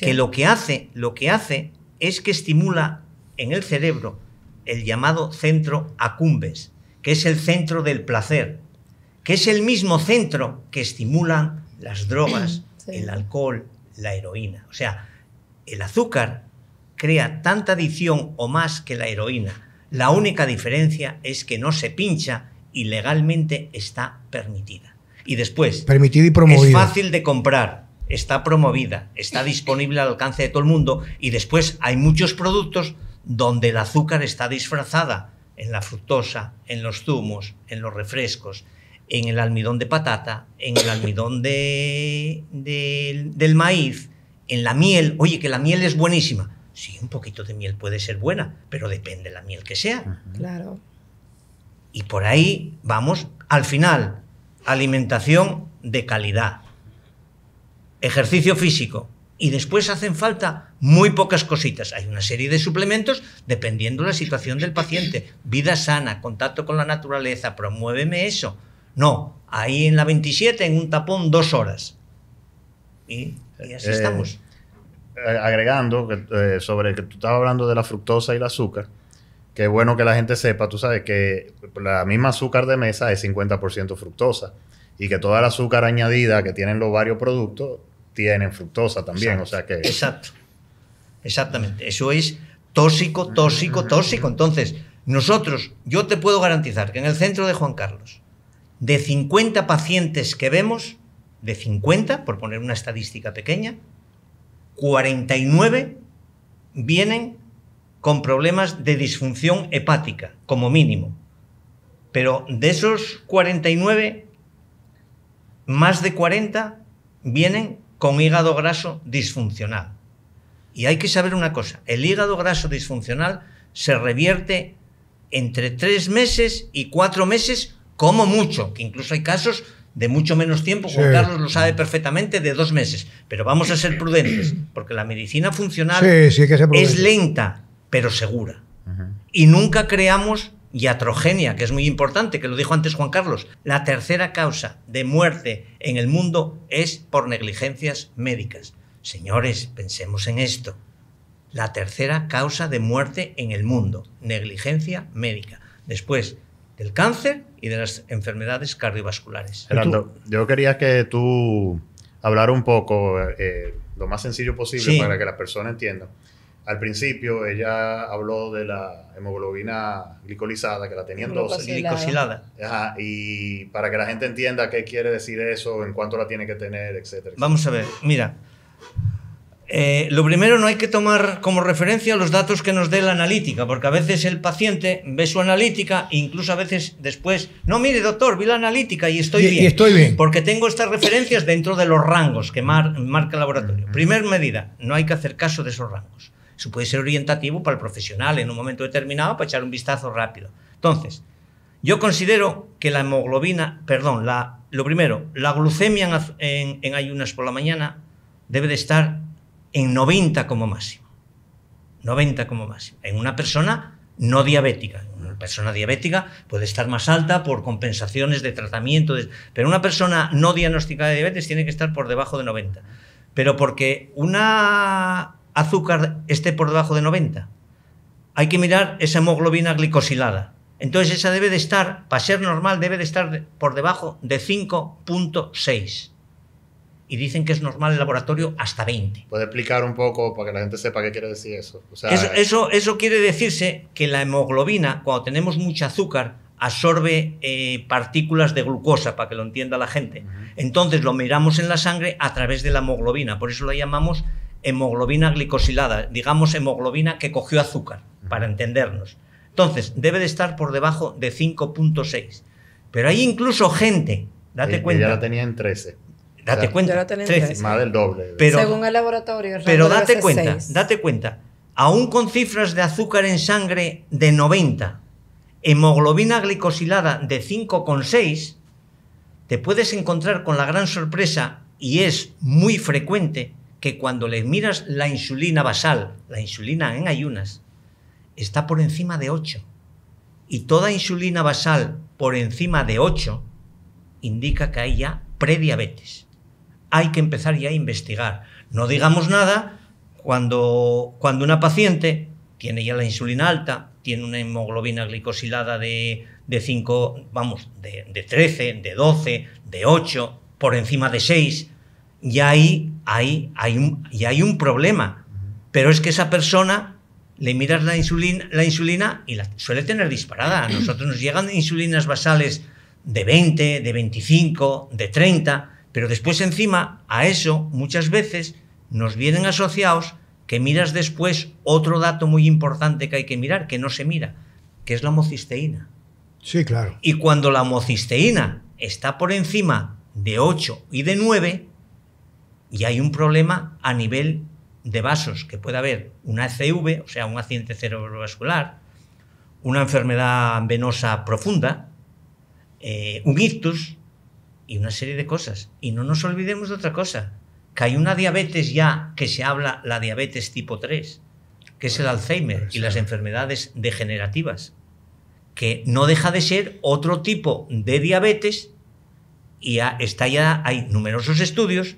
que lo que hace, lo que hace es que estimula en el cerebro el llamado centro acumbes, que es el centro del placer, que es el mismo centro que estimulan las drogas, (clears throat) el alcohol, la heroína. O sea, el azúcar crea tanta adicción o más que la heroína. La única diferencia es que no se pincha y legalmente está permitida. Y después, y es fácil de comprar, está promovida, está disponible al alcance de todo el mundo y después hay muchos productos donde el azúcar está disfrazada en la fructosa, en los zumos, en los refrescos, en el almidón de patata, en el almidón del maíz, en la miel. Oye, que la miel es buenísima. Sí, un poquito de miel puede ser buena, pero depende de la miel que sea. Claro. Y por ahí vamos al final. Alimentación de calidad ejercicio físico, y después hacen falta muy pocas cositas. Hay una serie de suplementos dependiendo la situación del paciente. Vida sana, contacto con la naturaleza, promuéveme eso. No, ahí en la 27, en un tapón, dos horas. Y, así eh, estamos. Eh, agregando sobre eh, sobre que tú estabas hablando de la fructosa y el azúcar, que es bueno que la gente sepa, tú sabes que la misma azúcar de mesa es 50% fructosa y que toda la azúcar añadida que tienen los varios productos tienen fructosa también, o sea que... Exacto, exactamente. Eso es tóxico, tóxico, tóxico. Entonces, nosotros, yo te puedo garantizar que en el centro de Juan Carlos, de 50 pacientes que vemos, de 50, por poner una estadística pequeña, 49 vienen con problemas de disfunción hepática, como mínimo. Pero de esos 49, más de 40 vienen con hígado graso disfuncional. Y hay que saber una cosa, el hígado graso disfuncional se revierte entre tres meses y cuatro meses como mucho, que incluso hay casos de mucho menos tiempo, Juan Carlos lo sabe perfectamente, de dos meses. Pero vamos a ser prudentes, porque la medicina funcional es lenta, pero segura. Y nunca creamos atrogenia, que es muy importante, que lo dijo antes Juan Carlos, la tercera causa de muerte en el mundo es por negligencias médicas. Señores, pensemos en esto. La tercera causa de muerte en el mundo, negligencia médica. Después del cáncer y de las enfermedades cardiovasculares. Fernando, yo quería que tú hablar un poco, eh, lo más sencillo posible, para que la persona entienda. Al principio ella habló de la hemoglobina glicolizada, que la tenían dos. Glicosilada. y para que la gente entienda qué quiere decir eso, en cuánto la tiene que tener, etcétera. Vamos a ver, mira. Eh, lo primero, no hay que tomar como referencia los datos que nos dé la analítica, porque a veces el paciente ve su analítica, incluso a veces después, no, mire, doctor, vi la analítica y estoy, bien, y estoy bien. Porque tengo estas referencias dentro de los rangos que marca el laboratorio. Primer medida, no hay que hacer caso de esos rangos. Eso puede ser orientativo para el profesional en un momento determinado para pues, echar un vistazo rápido. Entonces, yo considero que la hemoglobina, perdón, lo primero, la glucemia en, ayunas por la mañana debe de estar en 90 como máximo. 90 como máximo. En una persona no diabética. Una persona diabética puede estar más alta por compensaciones de tratamiento, pero una persona no diagnosticada de diabetes tiene que estar por debajo de 90. Pero porque una azúcar esté por debajo de 90. Hay que mirar esa hemoglobina glicosilada. Entonces esa debe de estar, para ser normal, debe de estar por debajo de 5.6. Y dicen que es normal el laboratorio hasta 20. ¿Puede explicar un poco para que la gente sepa qué quiere decir eso? eso, quiere decirse que la hemoglobina, cuando tenemos mucho azúcar, absorbe eh, partículas de glucosa, para que lo entienda la gente. Entonces lo miramos en la sangre a través de la hemoglobina. Por eso la llamamos hemoglobina glicosilada, digamos hemoglobina que cogió azúcar, para entendernos. Entonces, debe de estar por debajo de 5.6. Pero hay incluso gente, date cuenta. Y ya la tenía en 13. Date cuenta. Más del doble. Según el laboratorio. pero date cuenta, date cuenta. Aún con cifras de azúcar en sangre de 90, hemoglobina glicosilada de 5,6, te puedes encontrar con la gran sorpresa, y es muy frecuente, que cuando les miras la insulina basal, la insulina en ayunas, está por encima de 8. Y toda insulina basal por encima de 8 indica que hay ya prediabetes. Hay que empezar ya a investigar. No digamos nada cuando, una paciente tiene ya la insulina alta, tiene una hemoglobina glicosilada de, 5, vamos, de, de 13, de 12, de 8, por encima de 6, y ahí, hay, un, y hay un problema. Pero es que esa persona le miras la insulina, la insulina y la suele tener disparada. A nosotros nos llegan insulinas basales de 20, de 25, de 30, pero después encima a eso muchas veces nos vienen asociados que miras después otro dato muy importante que hay que mirar, que no se mira, que es la homocisteína. Sí, claro. Y cuando la homocisteína está por encima de 8 y de 9, y hay un problema a nivel de vasos, que puede haber una ACV, e o sea, un accidente cerebrovascular, una enfermedad venosa profunda, eh, un ictus y una serie de cosas. Y no nos olvidemos de otra cosa, que hay una diabetes ya que se habla, la diabetes tipo 3, que es el Alzheimer y las enfermedades degenerativas, que no deja de ser otro tipo de diabetes y está ya, hay numerosos estudios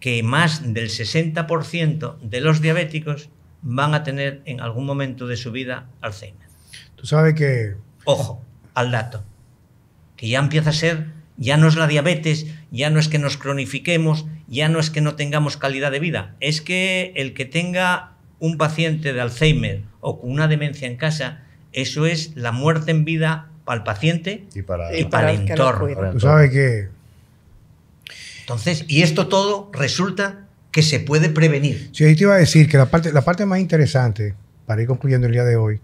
que más del 60% de los diabéticos van a tener en algún momento de su vida Alzheimer. Tú sabes que... Ojo al dato, que ya empieza a ser, ya no es la diabetes, ya no es que nos cronifiquemos, ya no es que no tengamos calidad de vida, es que el que tenga un paciente de Alzheimer o con una demencia en casa, eso es la muerte en vida para el paciente y para, y para el, entorno. Tú sabes que entonces, y esto todo resulta que se puede prevenir. Sí, ahí te iba a decir que la parte, la parte más interesante, para ir concluyendo el día de hoy,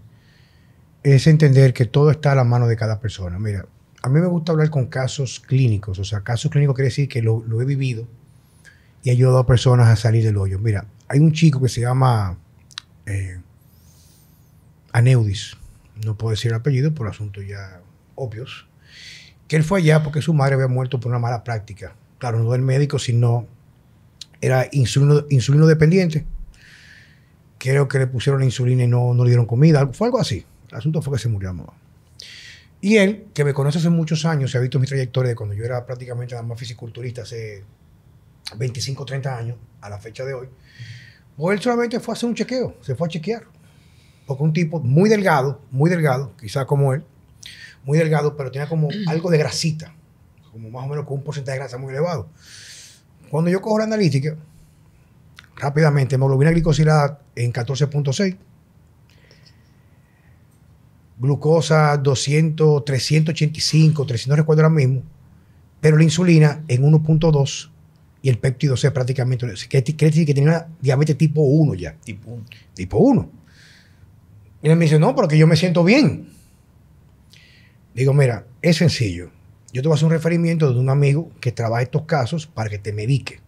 es entender que todo está a la mano de cada persona. Mira, a mí me gusta hablar con casos clínicos, o sea, casos clínicos quiere decir que lo, he vivido y he ayudado a personas a salir del hoyo. Mira, hay un chico que se llama eh, Aneudis, no puedo decir el apellido por asuntos ya obvios, que él fue allá porque su madre había muerto por una mala práctica claro, no del médico, sino era insulino, insulino dependiente. Creo que le pusieron la insulina y no, no le dieron comida, fue algo así. El asunto fue que se murió mamá. Y él, que me conoce hace muchos años, se ha visto mi trayectoria de cuando yo era prácticamente nada más fisiculturista hace 25, 30 años, a la fecha de hoy, pues él solamente fue a hacer un chequeo, se fue a chequear. Porque un tipo muy delgado, muy delgado, quizás como él, muy delgado, pero tenía como algo de grasita como más o menos con un porcentaje de grasa muy elevado. Cuando yo cojo la analítica, rápidamente, hemoglobina glicosilada en 14.6, glucosa 200, 385, 300, no recuerdo ahora mismo, pero la insulina en 1.2 y el péptido C prácticamente, que quiere decir que tenía diabetes tipo 1 ya. Tipo 1. Tipo 1. Y él me dice, no, porque yo me siento bien. Digo, mira, es sencillo yo te voy a hacer un referimiento de un amigo que trabaja estos casos para que te medique.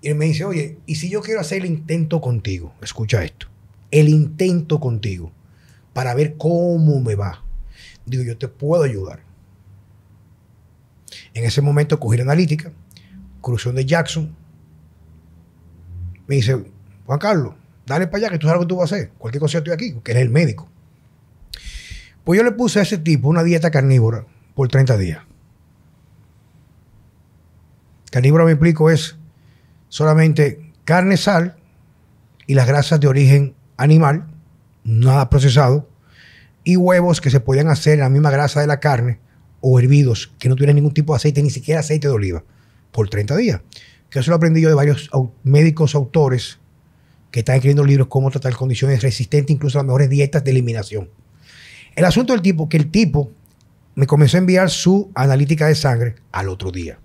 Y él me dice, oye, ¿y si yo quiero hacer el intento contigo? Escucha esto. El intento contigo para ver cómo me va. Digo, yo te puedo ayudar. En ese momento cogí la analítica, cruzón de Jackson. Me dice, Juan Carlos, dale para allá que tú es algo que tú vas a hacer. Cualquier cosa estoy aquí, que eres el médico. Pues yo le puse a ese tipo una dieta carnívora por 30 días libro, me explico, es solamente carne, sal y las grasas de origen animal, nada procesado, y huevos que se podían hacer en la misma grasa de la carne o hervidos, que no tienen ningún tipo de aceite, ni siquiera aceite de oliva, por 30 días. Que eso lo aprendí yo de varios médicos autores que están escribiendo libros cómo tratar condiciones resistentes, incluso a las mejores dietas de eliminación. El asunto del tipo, que el tipo me comenzó a enviar su analítica de sangre al otro día.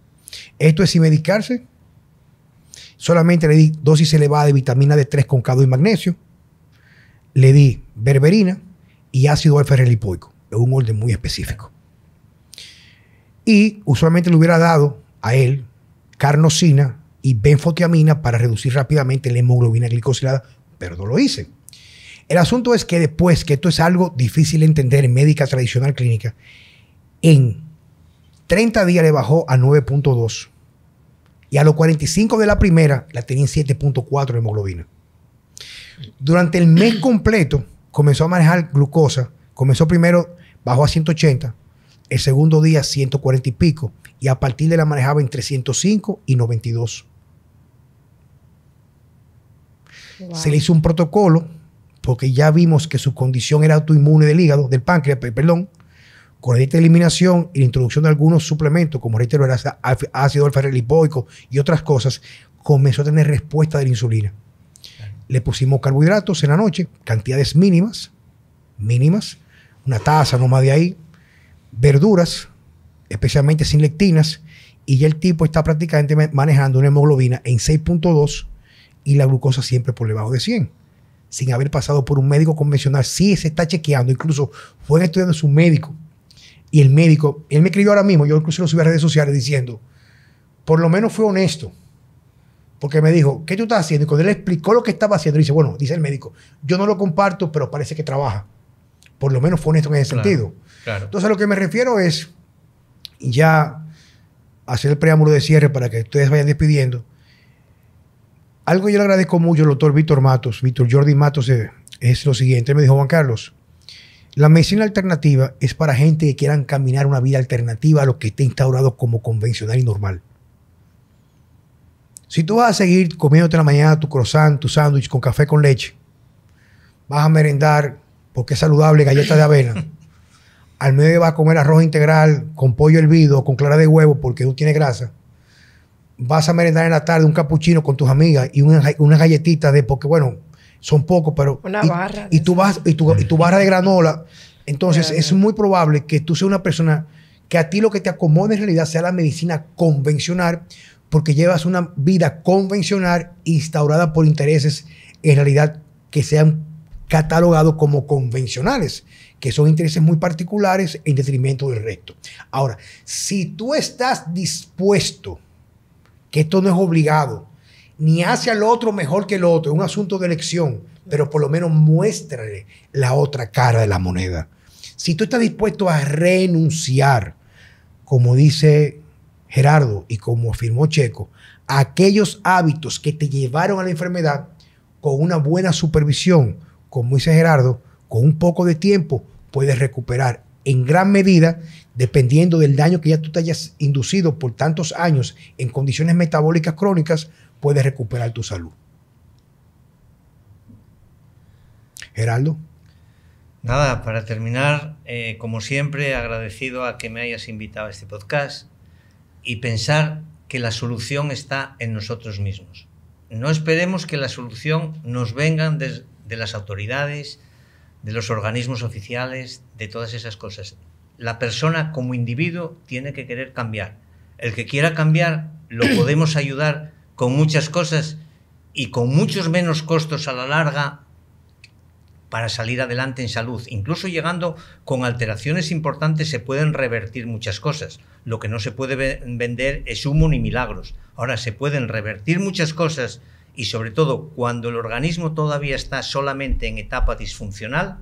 Esto es sin medicarse. Solamente le di dosis elevada de vitamina D3 con calcio y magnesio. Le di berberina y ácido alfa relipoico. Es un orden muy específico. Y usualmente le hubiera dado a él carnosina y benfotiamina para reducir rápidamente la hemoglobina glicosilada, pero no lo hice. El asunto es que después, que esto es algo difícil de entender en médica tradicional clínica, en 30 días le bajó a 9.2. Y a los 45 de la primera la tenía en 7.4 de hemoglobina. Durante el mes (clears throat) completo comenzó a manejar glucosa. Comenzó primero, bajó a 180. El segundo día 140 y pico. Y a partir de la manejaba entre 105 y 92. Se le hizo un protocolo porque ya vimos que su condición era autoinmune del hígado, del páncreas, perdón con la de eliminación y la introducción de algunos suplementos, como reitero, el ácido alfa y otras cosas, comenzó a tener respuesta de la insulina. Le pusimos carbohidratos en la noche, cantidades mínimas, mínimas, una taza no más de ahí, verduras, especialmente sin lectinas, y ya el tipo está prácticamente manejando una hemoglobina en 6.2 y la glucosa siempre por debajo de 100 sin haber pasado por un médico convencional. Sí se está chequeando, incluso fue estudiando su médico y el médico, él me escribió ahora mismo, yo incluso lo subí a redes sociales diciendo, por lo menos fue honesto. Porque me dijo, ¿qué tú estás haciendo? Y cuando él explicó lo que estaba haciendo, dice, bueno, dice el médico, yo no lo comparto, pero parece que trabaja. Por lo menos fue honesto en ese sentido. Entonces, a lo que me refiero es, ya hacer el preámbulo de cierre para que ustedes vayan despidiendo. Algo yo le agradezco mucho al doctor Víctor Matos, Víctor Jordi Matos, eh, es lo siguiente. me dijo, Juan Carlos, la medicina alternativa es para gente que quieran caminar una vida alternativa a lo que está instaurado como convencional y normal. Si tú vas a seguir comiéndote en la mañana tu croissant, tu sándwich con café con leche, vas a merendar, porque es saludable, galletas de avena. (laughs) Al medio vas a comer arroz integral con pollo hervido, con clara de huevo, porque no tiene grasa. Vas a merendar en la tarde un capuchino con tus amigas y una galletita de, porque bueno, son pocos, pero... Una y, barra. Y tú, vas, y, tu, y tu barra de granola. Entonces, es muy probable que tú seas una persona que a ti lo que te acomode en realidad sea la medicina convencional, porque llevas una vida convencional instaurada por intereses en realidad que sean catalogados como convencionales, que son intereses muy particulares en detrimento del resto. Ahora, si tú estás dispuesto, que esto no es obligado, ni hace al otro mejor que el otro, es un asunto de elección, pero por lo menos muéstrale la otra cara de la moneda. Si tú estás dispuesto a renunciar, como dice Gerardo y como afirmó Checo, aquellos hábitos que te llevaron a la enfermedad, con una buena supervisión, como dice Gerardo, con un poco de tiempo puedes recuperar en gran medida, dependiendo del daño que ya tú te hayas inducido por tantos años en condiciones metabólicas crónicas, puedes recuperar tu salud. Geraldo. Nada, para terminar, eh, como siempre, agradecido a que me hayas invitado a este podcast y pensar que la solución está en nosotros mismos. No esperemos que la solución nos venga de, de las autoridades, de los organismos oficiales, de todas esas cosas. La persona como individuo tiene que querer cambiar. El que quiera cambiar lo (clears throat) podemos ayudar con muchas cosas y con muchos menos costos a la larga para salir adelante en salud. Incluso llegando con alteraciones importantes se pueden revertir muchas cosas. Lo que no se puede vender es humo ni milagros. Ahora se pueden revertir muchas cosas y sobre todo cuando el organismo todavía está solamente en etapa disfuncional,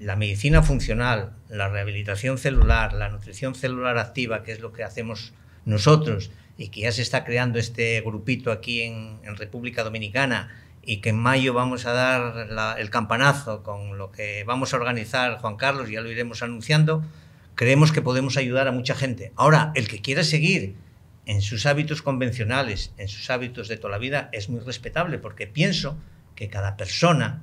la medicina funcional, la rehabilitación celular, la nutrición celular activa, que es lo que hacemos nosotros, y que ya se está creando este grupito aquí en, República Dominicana y que en mayo vamos a dar el campanazo con lo que vamos a organizar Juan Carlos, ya lo iremos anunciando, creemos que podemos ayudar a mucha gente. Ahora, el que quiera seguir en sus hábitos convencionales, en sus hábitos de toda la vida, es muy respetable porque pienso que cada persona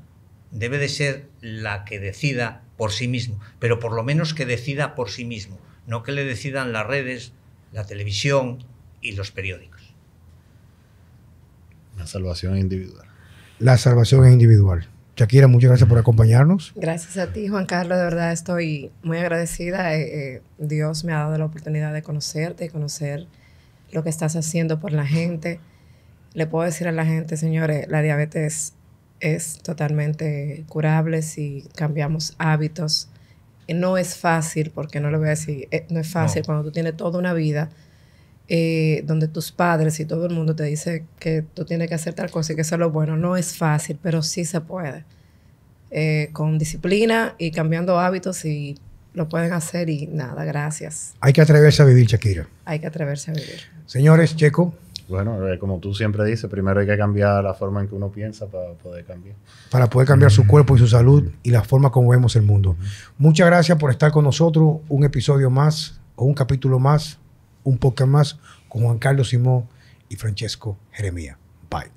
debe de ser la que decida por sí mismo, pero por lo menos que decida por sí mismo, no que le decidan las redes, la televisión, y los periódicos. La salvación es individual. La salvación es individual. Shakira, muchas gracias por acompañarnos. Gracias a ti, Juan Carlos. De verdad estoy muy agradecida. Eh, eh, Dios me ha dado la oportunidad de conocerte y conocer lo que estás haciendo por la gente. Le puedo decir a la gente, señores, la diabetes es totalmente curable si cambiamos hábitos. No es fácil, porque no lo voy a decir, eh, no es fácil cuando tú tienes toda una vida eh, donde tus padres y todo el mundo te dice que tú tienes que hacer tal cosa y que eso es lo bueno, no es fácil, pero sí se puede. Eh, con disciplina y cambiando hábitos y lo pueden hacer y nada, gracias. Hay que atreverse a vivir, Shakira. Hay que atreverse a vivir. Señores, Checo. Bueno, eh, como tú siempre dices, primero hay que cambiar la forma en que uno piensa para poder cambiar. Para poder cambiar su cuerpo y su salud y la forma como vemos el mundo. Muchas gracias por estar con nosotros. Un episodio más o un capítulo más un poco más con Juan Carlos Simón y Francesco Jeremía. Bye.